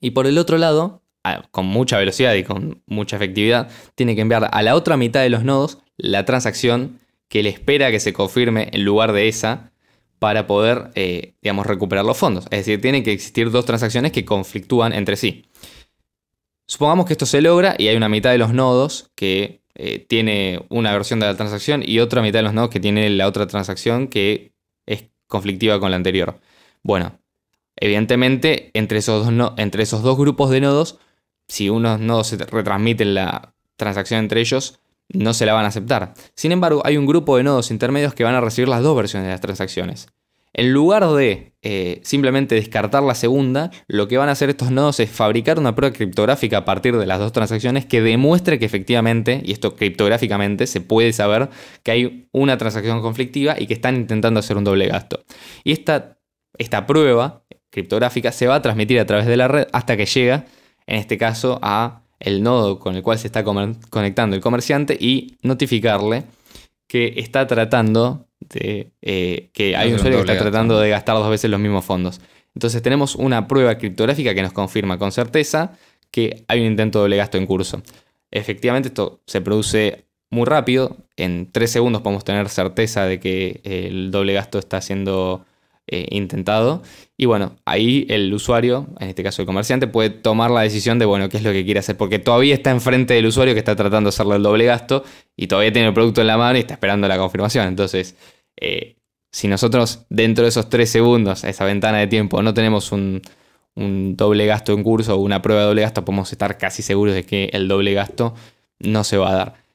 Y por el otro lado, con mucha velocidad y con mucha efectividad, tiene que enviar a la otra mitad de los nodos la transacción que le espera que se confirme en lugar de esa para poder, eh, digamos, recuperar los fondos. Es decir, tiene que existir dos transacciones que conflictúan entre sí. Supongamos que esto se logra y hay una mitad de los nodos que eh, tiene una versión de la transacción y otra mitad de los nodos que tiene la otra transacción que es conflictiva con la anterior. Bueno, evidentemente entre esos dos, entre esos dos grupos de nodos si unos nodos se retransmiten la transacción entre ellos, no se la van a aceptar. Sin embargo, hay un grupo de nodos intermedios que van a recibir las dos versiones de las transacciones. En lugar de eh, simplemente descartar la segunda, lo que van a hacer estos nodos es fabricar una prueba criptográfica a partir de las dos transacciones que demuestre que efectivamente, y esto criptográficamente se puede saber, que hay una transacción conflictiva y que están intentando hacer un doble gasto. Y esta, esta prueba criptográfica se va a transmitir a través de la red hasta que llega en este caso a el nodo con el cual se está conectando el comerciante y notificarle que está tratando de eh, que hay un usuario que está tratando de gastar dos veces los mismos fondos. Entonces tenemos una prueba criptográfica que nos confirma con certeza que hay un intento de doble gasto en curso. Efectivamente, esto se produce muy rápido. En tres segundos podemos tener certeza de que el doble gasto está siendo eh, intentado. Y bueno, ahí el usuario, en este caso el comerciante, puede tomar la decisión de, bueno, qué es lo que quiere hacer, porque todavía está enfrente del usuario que está tratando de hacerle el doble gasto y todavía tiene el producto en la mano y está esperando la confirmación. Entonces, eh, si nosotros dentro de esos tres segundos, esa ventana de tiempo, no tenemos un, un doble gasto en curso o una prueba de doble gasto, podemos estar casi seguros de que el doble gasto no se va a dar.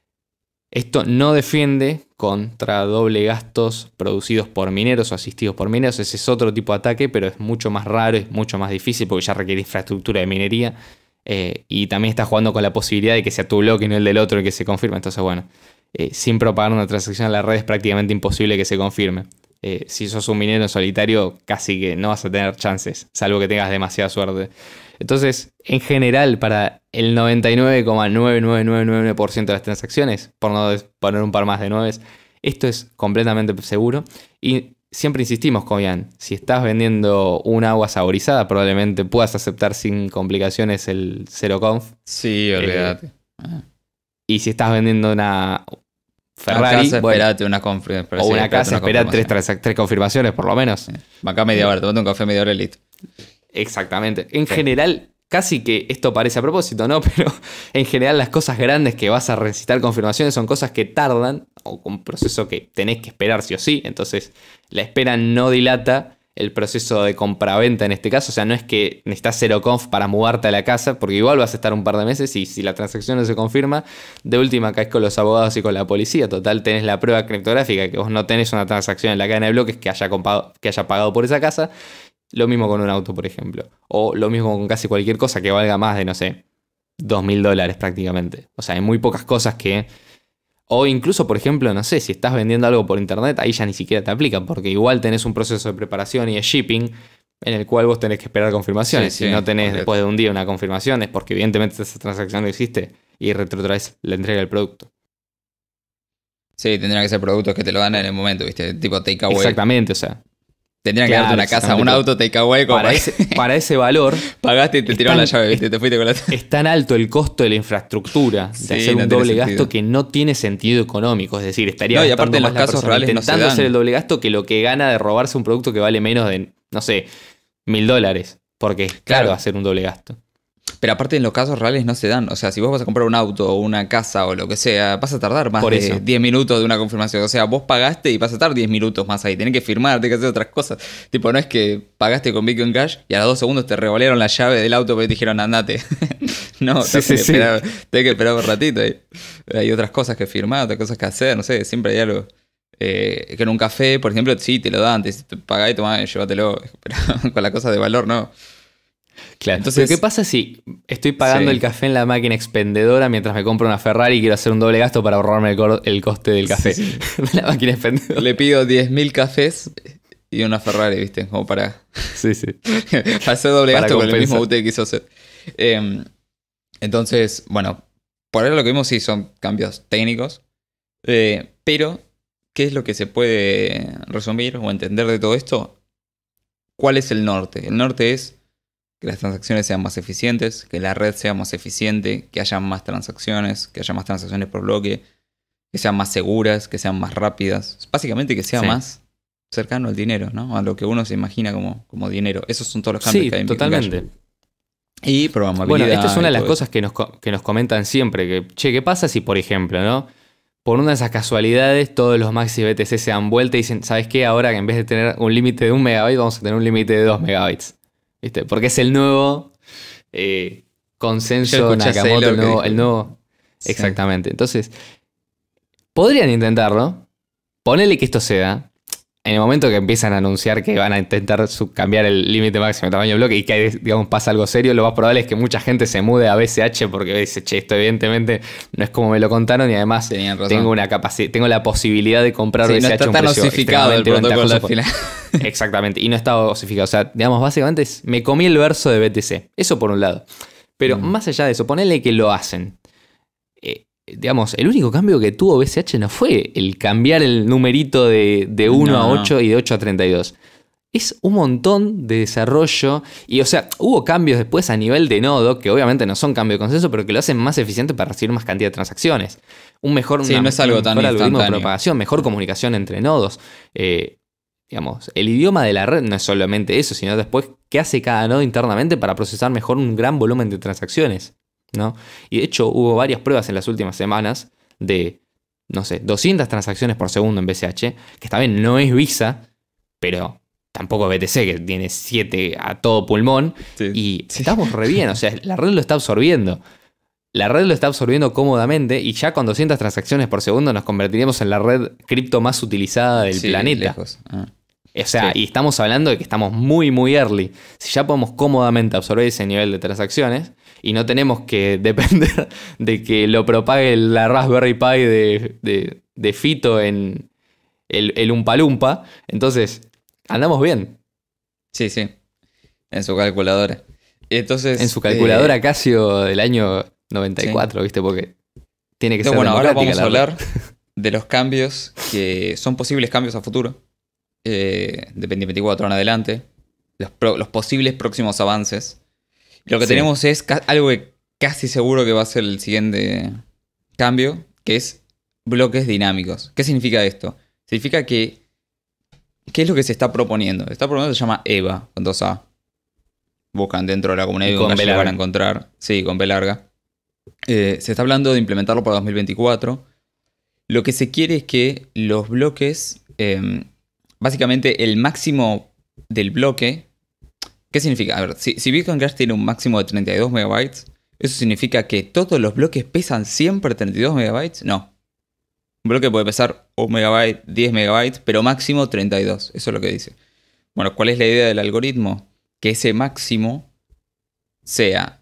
Esto no defiende contra doble gastos producidos por mineros o asistidos por mineros. Ese es otro tipo de ataque, pero es mucho más raro, es mucho más difícil porque ya requiere infraestructura de minería. Eh, y también está jugando con la posibilidad de que sea tu bloque y no el del otro el que se confirme. Entonces, bueno, eh, sin propagar una transacción a la red es prácticamente imposible que se confirme. Eh, si sos un minero en solitario, casi que no vas a tener chances, salvo que tengas demasiada suerte. Entonces, en general, para el 99,9999% de las transacciones, por no poner un par más de nueves, esto es completamente seguro. Y siempre insistimos, Cobian, si estás vendiendo un agua saborizada, probablemente puedas aceptar sin complicaciones el Conf. Sí, olvídate. Eh, y si estás vendiendo una Ferrari, una casa, esperate una eh, O una casa, esperate tres, confirmaciones por lo menos. Acá media hora, tomate un café media hora y listo. Exactamente. En general, casi que esto parece a propósito, ¿no? (laughs) Pero en general las cosas grandes que vas a recitar confirmaciones son cosas que tardan o un proceso que tenés que esperar sí o sí. Entonces, la espera no dilata el proceso de compra-venta en este caso. O sea, no es que necesitas cero conf para mudarte a la casa, porque igual vas a estar un par de meses y si la transacción no se confirma, de última caes con los abogados y con la policía. Total, tenés la prueba criptográfica que vos no tenés una transacción en la cadena de bloques que haya, que haya pagado por esa casa lo mismo con un auto, por ejemplo. O lo mismo con casi cualquier cosa que valga más de, no sé, dos mil dólares prácticamente. O sea, hay muy pocas cosas que... O incluso, por ejemplo, no sé, si estás vendiendo algo por internet, ahí ya ni siquiera te aplica, porque igual tenés un proceso de preparación y de shipping en el cual vos tenés que esperar confirmaciones. si no tenés después de un día una confirmación, es porque evidentemente esa transacción no existe y retrotraes la entrega del producto. Sí, tendrían que ser productos que te lo dan en el momento, ¿viste? Tipo takeaway. Exactamente, o sea, Tendrían que darte una casa, un auto take para, para, ese, (laughs) para ese valor. Pagaste y te tiraron la llave, Te fuiste con la. (laughs) Es tan alto el costo de la infraestructura de hacer un doble gasto que no tiene sentido económico. Es decir, estaría y aparte los casos reales intentando no hacer el doble gasto que lo que gana de robarse un producto que vale menos de, no sé, mil dólares. Porque es claro, caro hacer un doble gasto. Pero aparte en los casos reales no se dan. O sea, si vos vas a comprar un auto o una casa o lo que sea, vas a tardar más de 10 minutos de una confirmación. O sea, vos pagaste y vas a tardar 10 minutos más ahí. Tenés que firmar, tenés que hacer otras cosas. Tipo, no es que pagaste con Bitcoin Cash y a los dos segundos te revolearon la llave del auto porque te dijeron andate. (laughs) no, sí, tenés, que Esperar, que esperar, un ratito. Hay, hay otras cosas que firmar, otras cosas que hacer, no sé, siempre hay algo. Eh, que en un café, por ejemplo, sí, te lo dan, te, te y tomás, llévatelo. (laughs) Pero con la cosa de valor, no. Claro, entonces, ¿qué pasa si estoy pagando el café en la máquina expendedora mientras me compro una Ferrari y quiero hacer un doble gasto para ahorrarme el, coste del café (laughs) la máquina expendedora? Le pido 10.000 cafés y una Ferrari, ¿viste? Como para. (laughs) (laughs) hacer doble gasto con el mismo UT que quiso hacer. Em, entonces, bueno, por ahora lo que vimos sí son cambios técnicos. Eh, pero, ¿qué es lo que se puede resumir o entender de todo esto? ¿Cuál es el norte? El norte es que las transacciones sean más eficientes, que la red sea más eficiente, que haya más transacciones, que haya más transacciones por bloque, que sean más seguras, que sean más rápidas. Básicamente que sea más cercano al dinero, ¿no? A lo que uno se imagina como, como dinero. Esos son todos los cambios que hay totalmente. en Bitcoin. Y probabilidad. Bueno, esta es una de las cosas que nos, comentan siempre. Que, che, ¿qué pasa si, por ejemplo, ¿no? por una de esas casualidades, todos los maxi BTC se dan vuelta y dicen, ¿sabes qué? Ahora que en vez de tener un límite de un megabyte, vamos a tener un límite de dos megabytes. Porque es el nuevo eh, consenso el nuevo, Exactamente. Entonces, podrían intentarlo. Ponele que esto sea. En el momento que empiezan a anunciar que van a intentar cambiar el límite máximo de tamaño de bloque y que digamos, pasa algo serio, lo más probable es que mucha gente se mude a BCH porque dice, che, esto evidentemente no es como me lo contaron y además tengo, una tengo la posibilidad de comprar BCH un el (laughs) (laughs) Exactamente, y no estaba osificado. O sea, digamos, básicamente me comí el verso de BTC. Eso por un lado. Pero mm. más allá de eso, ponele que lo hacen. Eh, digamos, el único cambio que tuvo BCH no fue el cambiar el numerito de, 1 a 8 y de 8 a 32 es un montón de desarrollo. Y o sea, hubo cambios después a nivel de nodo, que obviamente no son cambios de consenso, pero que lo hacen más eficiente para recibir más cantidad de transacciones. Un mejor, sí, una, no es algo tan mejor de propagación, mejor comunicación entre nodos. Eh, el idioma de la red no es solamente eso, sino después qué hace cada nodo internamente para procesar mejor un gran volumen de transacciones. ¿no? Y de hecho hubo varias pruebas en las últimas semanas de, no sé, 200 transacciones por segundo en BCH, que está bien, no es Visa, pero tampoco BTC, que tiene 7 a todo pulmón. y estamos re bien, o sea, la red lo está absorbiendo. La red lo está absorbiendo cómodamente y ya con 200 transacciones por segundo nos convertiríamos en la red cripto más utilizada del planeta. Lejos. Ah. O sea, y estamos hablando de que estamos muy, muy early. Si ya podemos cómodamente absorber ese nivel de transacciones y no tenemos que (laughs) depender de que lo propague la Raspberry Pi de, Fito en el, el Umpalumpa, entonces andamos bien. Sí, sí. En su calculadora. Entonces. En su calculadora eh, Casio del año 94, ¿viste? Porque tiene que no, ser. Bueno, ahora vamos a hablar (laughs) de los cambios que son posibles cambios a futuro. Eh, de 2024 en adelante, los, posibles próximos avances. Lo que tenemos es algo que casi seguro que va a ser el siguiente cambio, que es bloques dinámicos. ¿Qué significa esto? Significa que... ¿Qué es lo que se está proponiendo? Se está proponiendo, se llama EVA, con A. Buscan dentro de la comunidad con B van a encontrar. Sí, con B larga. Eh, se está hablando de implementarlo para 2024. Lo que se quiere es que los bloques em, básicamente el máximo del bloque. ¿Qué significa? A ver, si, Bitcoin Cash tiene un máximo de 32 MB, ¿eso significa que todos los bloques pesan siempre 32 MB? No. Un bloque puede pesar 1 MB, 10 MB, pero máximo 32. Eso es lo que dice. Bueno, ¿cuál es la idea del algoritmo? Que ese máximo sea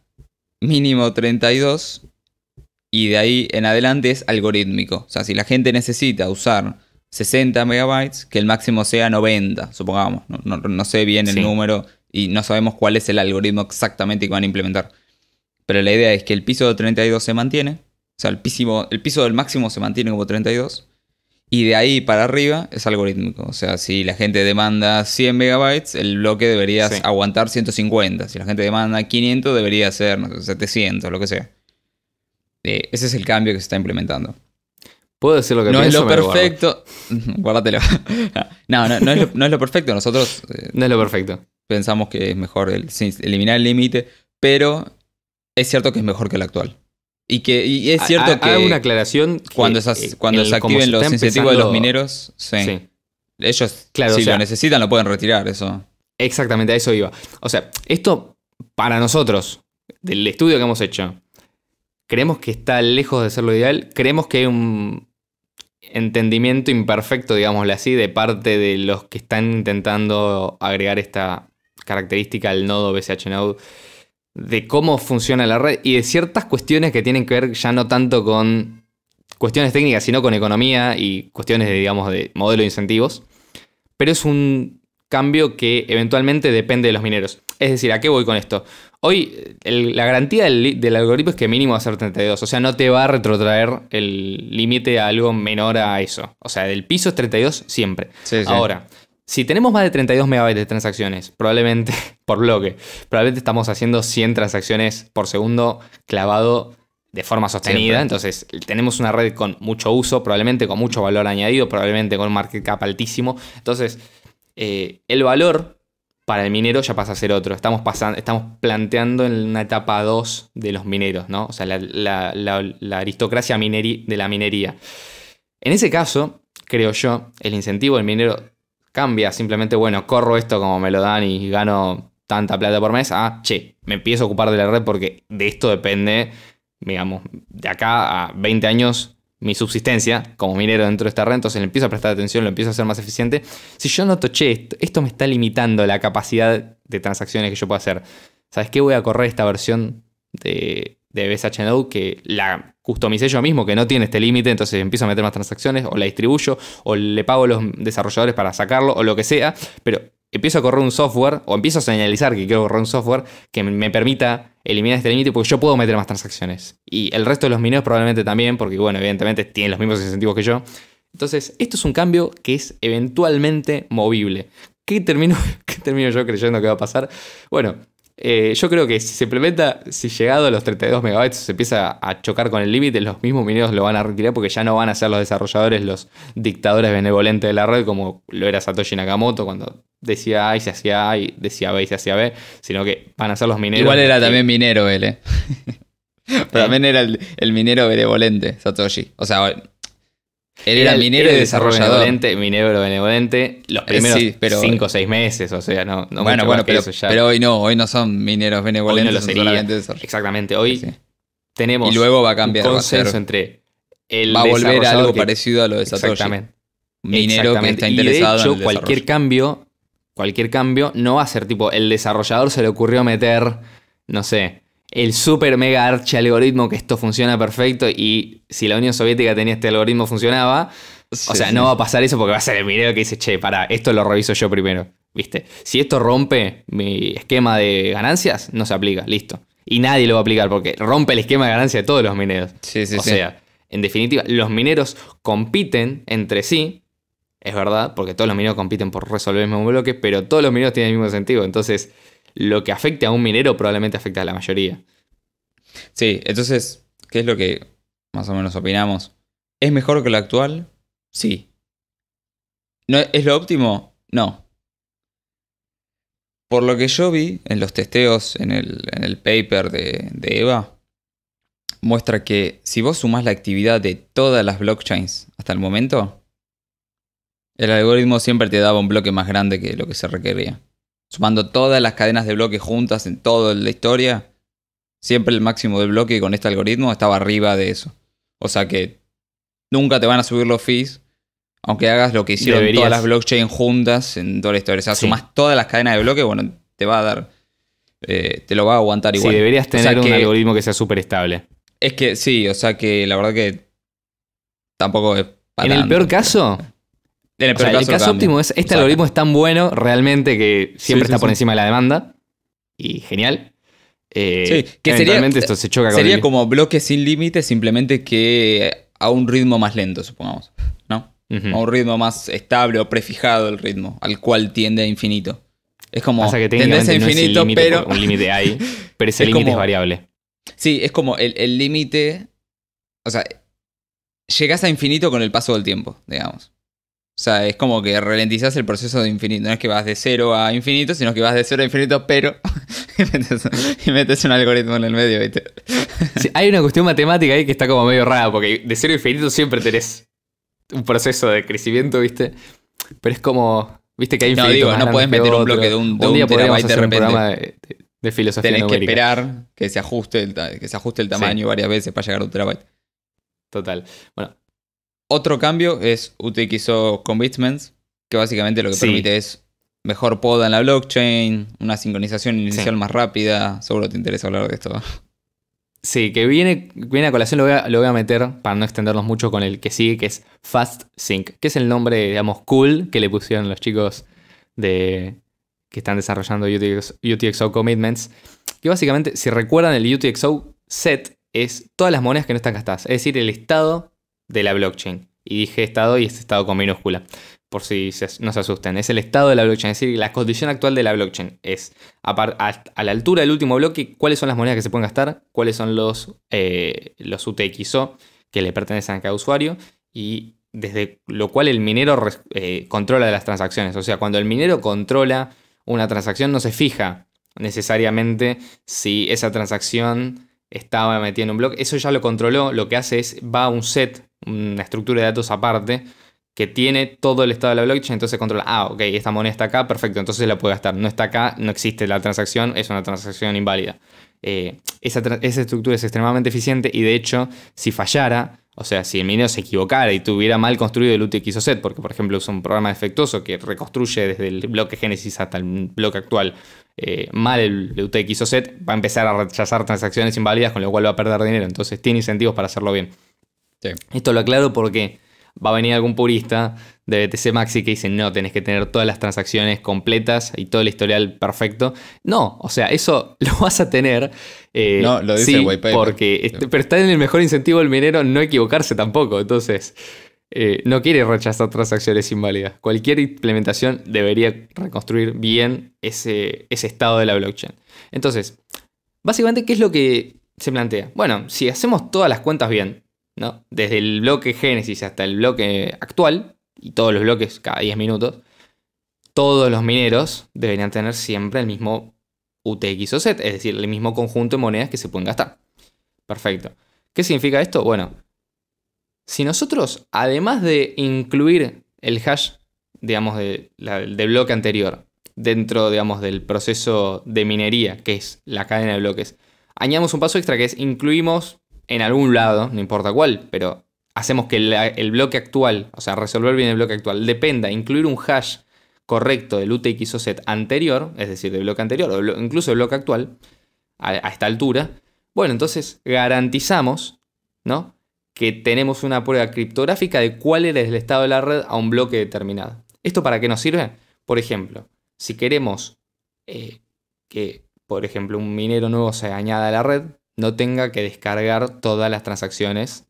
mínimo 32 y de ahí en adelante es algorítmico. O sea, si la gente necesita usar 60 megabytes, que el máximo sea 90, supongamos. No, sé bien el número y no sabemos cuál es el algoritmo exactamente que van a implementar. Pero la idea es que el piso de 32 se mantiene, o sea, el piso, del máximo se mantiene como 32, y de ahí para arriba es algorítmico. O sea, si la gente demanda 100 megabytes, el bloque debería aguantar 150. Si la gente demanda 500, debería ser 700, lo que sea. Eh, ese es el cambio que se está implementando. Puedo decir lo que no (laughs) (laughs) No es lo perfecto. Guárdatelo. no, no, es lo, perfecto. Nosotros. Eh, no es lo perfecto. Pensamos que es mejor eliminar el límite, pero es cierto que es mejor que el actual. Y que y es cierto que. Hay una aclaración. Cuando, eh, cuando se activen los incentivos de los mineros, sí. Ellos, claro, si lo necesitan, lo pueden retirar, eso. Exactamente, a eso iba. O sea, esto para nosotros, del estudio que hemos hecho, creemos que está lejos de ser lo ideal. Creemos que hay un entendimiento imperfecto, digámosle así, de parte de los que están intentando agregar esta característica al nodo BCH Node de cómo funciona la red y de ciertas cuestiones que tienen que ver ya no tanto con cuestiones técnicas, sino con economía y cuestiones, digamos, de modelo de incentivos. Pero es un cambio que eventualmente depende de los mineros. Es decir, ¿a qué voy con esto? Hoy la garantía del, algoritmo es que mínimo va a ser 32, o sea, no te va a retrotraer el límite a algo menor a eso. O sea, del piso es 32 siempre. Ahora, si tenemos más de 32 megabytes de transacciones, probablemente (laughs) por bloque, probablemente estamos haciendo 100 transacciones por segundo clavado de forma sostenida. Entonces, tenemos una red con mucho uso, probablemente con mucho valor añadido, probablemente con un market cap altísimo. Entonces, eh, el valor para el minero ya pasa a ser otro. Estamos, pasando, estamos planteando en una etapa 2 de los mineros, ¿no? O sea, la, aristocracia de la minería. En ese caso, creo yo, el incentivo del minero cambia. Simplemente, bueno, corro esto como me lo dan y gano tanta plata por mes. Ah, che, me empiezo a ocupar de la red porque de esto depende, digamos, de acá a 20 años mi subsistencia como minero dentro de esta red, entonces le empiezo a prestar atención, lo empiezo a hacer más eficiente. Si yo no toché esto, esto me está limitando la capacidad de transacciones que yo puedo hacer. ¿Sabes qué? Voy a correr esta versión de, de BSH que la customicé yo mismo, que no tiene este límite, entonces empiezo a meter más transacciones, o la distribuyo, o le pago a los desarrolladores para sacarlo, o lo que sea, pero empiezo a correr un software o empiezo a señalizar que quiero correr un software que me permita eliminar este límite porque yo puedo meter más transacciones. Y el resto de los mineros probablemente también, porque bueno, evidentemente tienen los mismos incentivos que yo. Entonces, esto es un cambio que es eventualmente movible. ¿Qué termino, (laughs) ¿Qué termino yo creyendo que va a pasar? Bueno, eh, yo creo que si se implementa, si llegado a los 32 megabytes se empieza a chocar con el límite, los mismos mineros lo van a retirar porque ya no van a ser los desarrolladores los dictadores benevolentes de la red, como lo era Satoshi Nakamoto cuando decía A y se hacía A y decía B y se hacía B, sino que van a ser los mineros. Igual era también minero él, ¿eh? (laughs) eh. también era el, minero benevolente, Satoshi. O sea, él era, minero y desarrollador. Minero minero benevolente los eh, primeros 5 o 6 meses, o sea, no, Bueno, bueno, pero, pero hoy no, hoy no son mineros benevolentes, hoy Exactamente, hoy tenemos y luego va a cambiar, un consenso entre el Va a volver algo parecido a lo de Satoshi. Exactamente. Minero que está interesado en cualquier cambio, cualquier cambio no va a ser tipo el desarrollador se le ocurrió meter, no sé, el super mega archi algoritmo que esto funciona perfecto y si la Unión Soviética tenía este algoritmo funcionaba. o sea, no va a pasar eso porque va a ser el minero que dice, che, para, esto lo reviso yo primero. ¿Viste? Si esto rompe mi esquema de ganancias, no se aplica, listo. Y nadie lo va a aplicar porque rompe el esquema de ganancia de todos los mineros. Sí, o sea, en definitiva, los mineros compiten entre sí, es verdad, porque todos los mineros compiten por resolver el mismo bloque, pero todos los mineros tienen el mismo sentido. Entonces, lo que afecte a un minero probablemente afecta a la mayoría. Sí, entonces, ¿qué es lo que más o menos opinamos? ¿Es mejor que lo actual? Sí. ¿No ¿Es lo óptimo? No. Por lo que yo vi en los testeos, en el, paper de, de Eva, muestra que si vos sumás la actividad de todas las blockchains hasta el momento, el algoritmo siempre te daba un bloque más grande que lo que se requería sumando todas las cadenas de bloques juntas en toda la historia, siempre el máximo de bloque con este algoritmo estaba arriba de eso. O sea que nunca te van a subir los fees, aunque hagas lo que hicieron todas las blockchain juntas en toda la historia. O sea, sumas todas las cadenas de bloque, bueno, te va a dar. Eh, te lo va a aguantar igual. Sí, deberías tener un algoritmo que sea súper estable. Es que sí, o sea que la verdad que tampoco es. en el peor caso, el, caso óptimo es, este algoritmo es tan bueno realmente que siempre está por encima de la demanda. Y genial. Eh, que sería, esto se choca sería como bloques sin límite simplemente que a un ritmo más lento, supongamos. ¿No? A un ritmo más estable o prefijado el ritmo, al cual tiende a infinito. Es como que a infinito, pero. Un límite hay, (laughs) pero ese límite es variable. Sí, es como el límite. o sea, llegas a infinito con el paso del tiempo, digamos. O sea, es como que ralentizas el proceso de infinito. No es que vas de cero a infinito, sino que vas de cero a infinito, pero. (laughs) y, metes, un algoritmo en el medio, ¿viste? hay una cuestión matemática ahí que está como medio rara, porque de cero a infinito siempre tenés un proceso de crecimiento, ¿viste? Pero es como. Viste que hay No, no puedes meter un bloque de un, de un, día un terabyte de filosofía. Tenés que esperar que se ajuste el, que se ajuste el tamaño varias veces para llegar a un terabyte. Total. Bueno, otro cambio es UTXO Commitments, que básicamente lo que permite es mejor poda en la blockchain, una sincronización inicial más rápida. Seguro te interesa hablar de esto. Sí, que viene, viene a colación, lo voy a, meter para no extendernos mucho con el que sigue, que es Fast Sync, que es el nombre, digamos, cool que le pusieron los chicos de que están desarrollando UTXO Commitments. Que básicamente, si recuerdan, el UTXO set es todas las monedas que no están gastadas, es decir, el estado de la blockchain. Y dije estado y este estado con minúscula, por si no se asusten. Es el estado de la blockchain, es decir, la condición actual de la blockchain. Es a, la altura del último bloque, cuáles son las monedas que se pueden gastar, cuáles son los, eh, los UTXO que le pertenecen a cada usuario y desde lo cual el minero eh, controla las transacciones. O sea, cuando el minero controla una transacción no se fija necesariamente si esa transacción estaba metiendo un bloque. Eso ya lo controló. Lo que hace es va a un set una estructura de datos aparte que tiene todo el estado de la blockchain, entonces controla, ah, ok, esta moneda está acá, perfecto, entonces la puede gastar. No está acá, no existe la transacción, es una transacción inválida. Eh, esa, estructura es extremadamente eficiente y de hecho, si fallara, o sea, si el minero se equivocara y tuviera mal construido el UTXO set, porque por ejemplo es un programa defectuoso que reconstruye desde el bloque Génesis hasta el bloque actual eh, mal el, el UTXO set, va a empezar a rechazar transacciones inválidas, con lo cual va a perder dinero, entonces tiene incentivos para hacerlo bien. Esto lo aclaro porque va a venir algún purista de BTC Maxi que dice, no, tenés que tener todas las transacciones completas y todo el historial perfecto. No, o sea, eso (laughs) lo vas a tener. Eh, no, lo dice el Porque, este, pero está en el mejor incentivo del minero no equivocarse tampoco. Entonces, eh, no quiere rechazar transacciones inválidas. Cualquier implementación debería reconstruir bien ese, ese estado de la blockchain. Entonces, básicamente, ¿qué es lo que se plantea? Bueno, si hacemos todas las cuentas bien, ¿no? Desde el bloque Génesis hasta el bloque actual, y todos los bloques cada 10 minutos, todos los mineros deberían tener siempre el mismo UTX o set, es decir, el mismo conjunto de monedas que se pueden gastar. Perfecto. ¿Qué significa esto? Bueno, si nosotros, además de incluir el hash, digamos, de, del bloque anterior, dentro, digamos, del proceso de minería, que es la cadena de bloques, añadimos un paso extra que es incluimos en algún lado, no importa cuál, pero hacemos que el, bloque actual, o sea, resolver bien el bloque actual, dependa, incluir un hash correcto del UTXO set anterior, es decir, del bloque anterior, o incluso del bloque actual, a, esta altura, bueno, entonces garantizamos, ¿no? Que tenemos una prueba criptográfica de cuál era el estado de la red a un bloque determinado. ¿Esto para qué nos sirve? Por ejemplo, si queremos eh, que, por ejemplo, un minero nuevo se añada a la red, no tenga que descargar todas las transacciones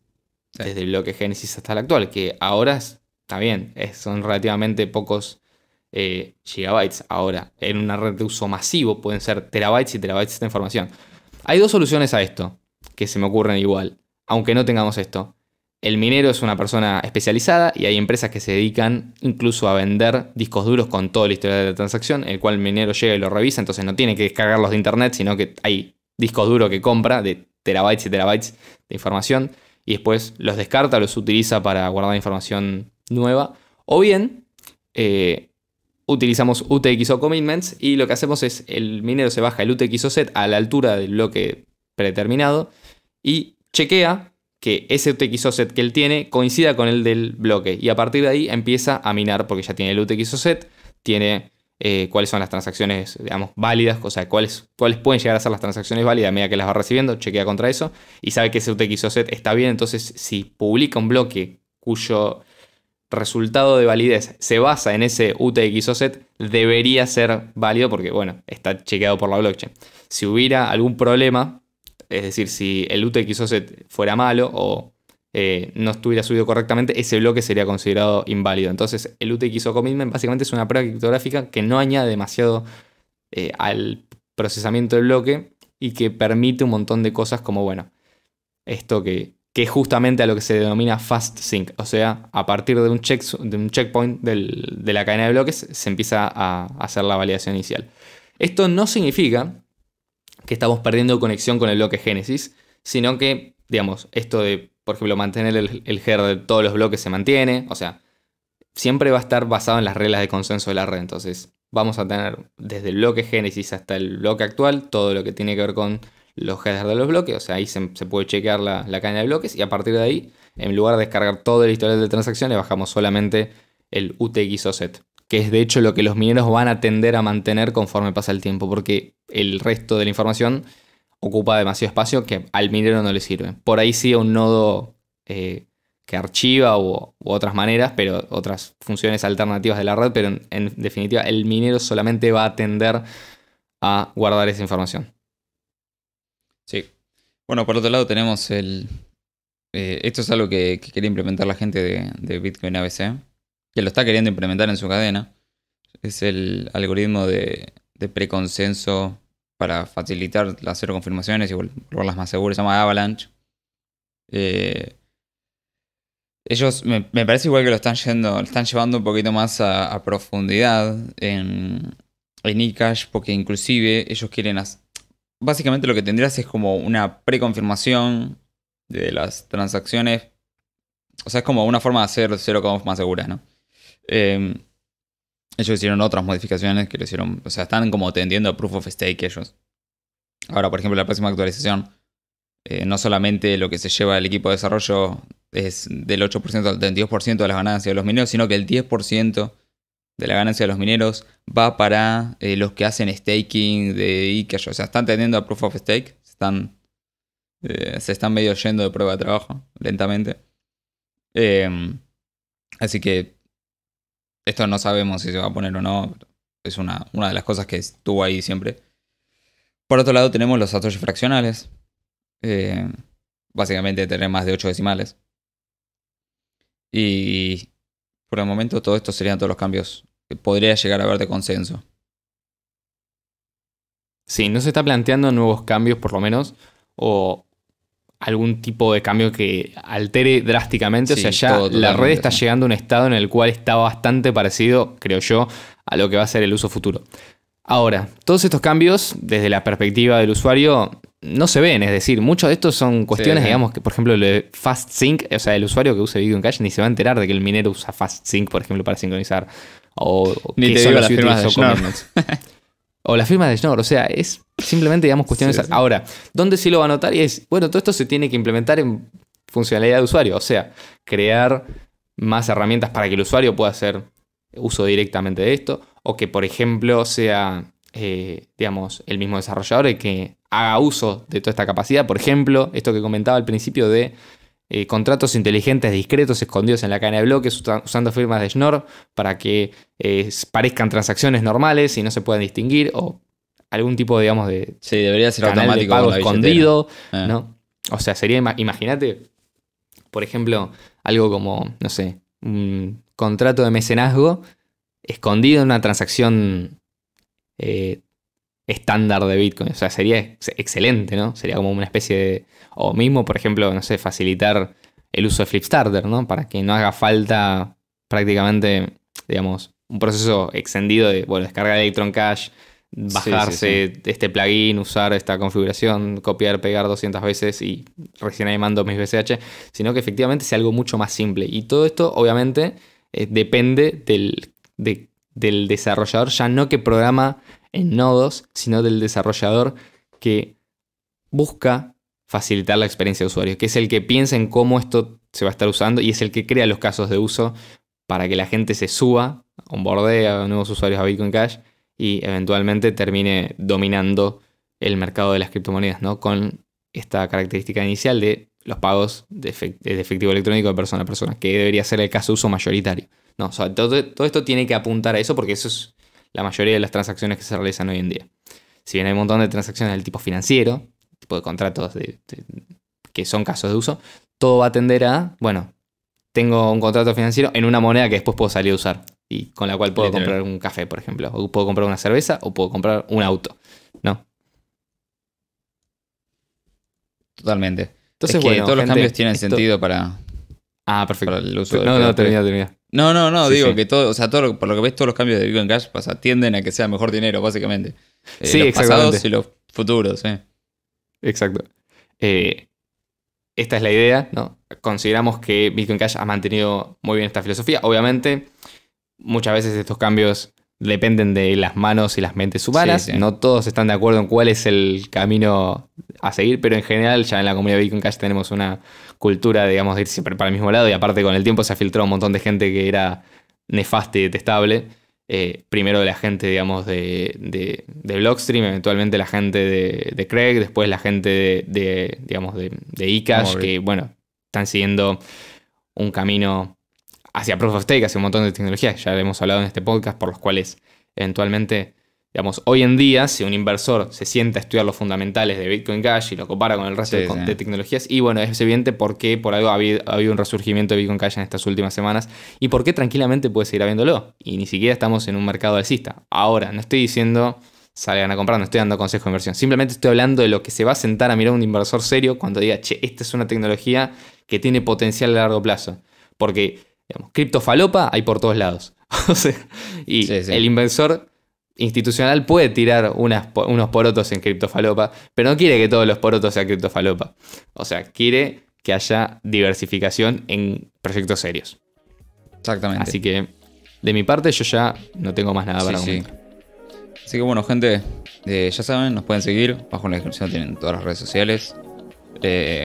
desde el bloque Génesis hasta el actual, que ahora está bien, son relativamente pocos eh, gigabytes ahora. En una red de uso masivo pueden ser terabytes y terabytes de información. Hay dos soluciones a esto que se me ocurren igual, aunque no tengamos esto. El minero es una persona especializada y hay empresas que se dedican incluso a vender discos duros con toda la historia de la transacción, el cual el minero llega y lo revisa, entonces no tiene que descargarlos de internet, sino que hay disco duro que compra de terabytes y terabytes de información y después los descarta, los utiliza para guardar información nueva. O bien eh, utilizamos UTXO commitments y lo que hacemos es el minero se baja el UTXO set a la altura del bloque predeterminado y chequea que ese UTXO set que él tiene coincida con el del bloque y a partir de ahí empieza a minar porque ya tiene el UTXO set, tiene eh, cuáles son las transacciones, digamos, válidas, o sea, cuáles, cuáles pueden llegar a ser las transacciones válidas a medida que las va recibiendo, chequea contra eso y sabe que ese UTXO set está bien, entonces si publica un bloque cuyo resultado de validez se basa en ese UTXO set, debería ser válido porque, bueno, está chequeado por la blockchain. Si hubiera algún problema, es decir, si el UTXO set fuera malo o eh, no estuviera subido correctamente, ese bloque sería considerado inválido. Entonces, el UTXO commitment básicamente es una prueba criptográfica que no añade demasiado eh, al procesamiento del bloque y que permite un montón de cosas como, bueno, esto que, que es justamente a lo que se denomina fast sync. O sea, a partir de un, check, de un checkpoint de la cadena de bloques se empieza a hacer la validación inicial. Esto no significa que estamos perdiendo conexión con el bloque Génesis, sino que, digamos, esto de por ejemplo, mantener el, el header de todos los bloques se mantiene. O sea, siempre va a estar basado en las reglas de consenso de la red. Entonces, vamos a tener desde el bloque Génesis hasta el bloque actual todo lo que tiene que ver con los headers de los bloques. O sea, ahí se, puede chequear la, la, cadena de bloques y a partir de ahí, en lugar de descargar todo el historial de transacciones, bajamos solamente el set que es de hecho lo que los mineros van a tender a mantener conforme pasa el tiempo, porque el resto de la información ocupa demasiado espacio que al minero no le sirve. Por ahí sí un nodo eh, que archiva u, otras maneras, pero otras funciones alternativas de la red, pero en, definitiva el minero solamente va a atender a guardar esa información. Sí. Bueno, por otro lado tenemos el... Eh, esto es algo que, quería quiere implementar la gente de, Bitcoin ABC, que lo está queriendo implementar en su cadena. Es el algoritmo de, de preconsenso para facilitar las cero confirmaciones y volverlas más seguras, se llama Avalanche. Eh, ellos me, parece igual que lo están yendo, están llevando un poquito más a, profundidad en, en eCash, porque inclusive ellos quieren hacer. Básicamente lo que tendrías es como una preconfirmación de las transacciones. O sea, es como una forma de hacer cero conf más segura, ¿no? Eh, ellos hicieron otras modificaciones que lo hicieron, o sea, están como tendiendo a proof of stake ellos. Ahora, por ejemplo, la próxima actualización, eh, no solamente lo que se lleva el equipo de desarrollo es del 8% al 32% de las ganancias de los mineros, sino que el 10% de la ganancia de los mineros va para eh, los que hacen staking de Ikea. O sea, están tendiendo a proof of stake, están, eh, se están medio yendo de prueba de trabajo lentamente. así que esto no sabemos si se va a poner o no, es una, de las cosas que estuvo ahí siempre. Por otro lado tenemos los astros fraccionales. Eh, básicamente tener más de 8 decimales. Y por el momento todo esto serían todos los cambios que podría llegar a haber de consenso. Sí, no se está planteando nuevos cambios por lo menos, o algún tipo de cambio que altere drásticamente. o sea, ya la red está llegando a un estado en el cual está bastante parecido, creo yo, a lo que va a ser el uso futuro. Ahora, todos estos cambios, desde la perspectiva del usuario, no se ven. Es decir, muchos de estos son cuestiones, digamos, que por ejemplo, lo de Fast Sync, o sea, el usuario que use Bitcoin Cash ni se va a enterar de que el minero usa Fast Sync, por ejemplo, para sincronizar. O, ni que te digo las firmas (laughs) O la firma de Schnorr, o sea, es simplemente, digamos, cuestiones. Ahora, ¿dónde sí lo va a notar? Y es, bueno, todo esto se tiene que implementar en funcionalidad de usuario, o sea, crear más herramientas para que el usuario pueda hacer uso directamente de esto, o que, por ejemplo, sea, eh, digamos, el mismo desarrollador el que haga uso de toda esta capacidad. Por ejemplo, esto que comentaba al principio de eh, contratos inteligentes discretos escondidos en la cadena de bloques usando firmas de Schnorr para que eh, parezcan transacciones normales y no se puedan distinguir o algún tipo, digamos, de sí, debería ser canal de pago escondido, ah. ¿no? O sea, sería, imagínate, por ejemplo, algo como, no sé, un contrato de mecenazgo escondido en una transacción eh, estándar de Bitcoin. O sea, sería excelente, ¿no? Sería como una especie de... O mismo, por ejemplo, no sé, facilitar el uso de Flipstarter, ¿no? Para que no haga falta prácticamente, digamos, un proceso extendido de, bueno, descargar Electron Cash, bajarse este plugin, usar esta configuración, copiar, pegar 200 veces y recién ahí mando mis BCH, sino que efectivamente sea algo mucho más simple. Y todo esto, obviamente, eh, depende del, del desarrollador, ya no que programa en nodos, sino del desarrollador que busca facilitar la experiencia de usuario, que es el que piensa en cómo esto se va a estar usando y es el que crea los casos de uso para que la gente se suba, onboardee a nuevos usuarios a Bitcoin Cash y eventualmente termine dominando el mercado de las criptomonedas, ¿no? Con esta característica inicial de los pagos de, efectivo electrónico de persona a persona, que debería ser el caso de uso mayoritario. No, todo, esto tiene que apuntar a eso porque eso es la mayoría de las transacciones que se realizan hoy en día. Si bien hay un montón de transacciones del tipo financiero, tipo de contratos que son casos de uso, todo va a tender a, bueno, tengo un contrato financiero en una moneda que después puedo salir a usar y con la cual puedo comprar un café, por ejemplo, o puedo comprar una cerveza o puedo comprar un auto, ¿no? Totalmente. Entonces, todos los cambios tienen sentido para, ah, perfecto. No, no, termina, termina. No, no, no, digo que todo, o sea, todo, por lo que ves, todos los cambios de Bitcoin Cash pasa, tienden a que sea mejor dinero, básicamente. Eh, sí, los pasados y los futuros, Exacto. Eh, esta es la idea, ¿no? Consideramos que Bitcoin Cash ha mantenido muy bien esta filosofía. Obviamente, muchas veces estos cambios dependen de las manos y las mentes humanas. No todos están de acuerdo en cuál es el camino a seguir, pero en general ya en la comunidad Bitcoin Cash tenemos una cultura, digamos, de ir siempre para el mismo lado y aparte con el tiempo se ha filtrado un montón de gente que era nefasta y detestable. Eh, primero la gente, digamos, de, de, de Blockstream, eventualmente la gente de, Craig, después la gente de, digamos, de, de eCash, que, bueno, están siguiendo un camino hacia Proof of Stake, hacia un montón de tecnologías, ya lo hemos hablado en este podcast, por los cuales eventualmente, digamos, hoy en día, si un inversor se sienta a estudiar los fundamentales de Bitcoin Cash y lo compara con el resto de, tecnologías, y bueno, es evidente por qué por algo ha habido, un resurgimiento de Bitcoin Cash en estas últimas semanas y por qué tranquilamente puede seguir habiéndolo. Y ni siquiera estamos en un mercado alcista. Ahora, no estoy diciendo salgan a comprar, no estoy dando consejo de inversión. Simplemente estoy hablando de lo que se va a sentar a mirar un inversor serio cuando diga, che, esta es una tecnología que tiene potencial a largo plazo. Porque Digamos, criptofalopa hay por todos lados. (laughs) y el inversor institucional puede tirar unos porotos en criptofalopa, pero no quiere que todos los porotos sean criptofalopa. O sea, quiere que haya diversificación en proyectos serios. Exactamente. Así que, de mi parte, yo ya no tengo más nada para Así que, bueno, gente, eh, ya saben, nos pueden seguir. Bajo la descripción tienen todas las redes sociales. Eh,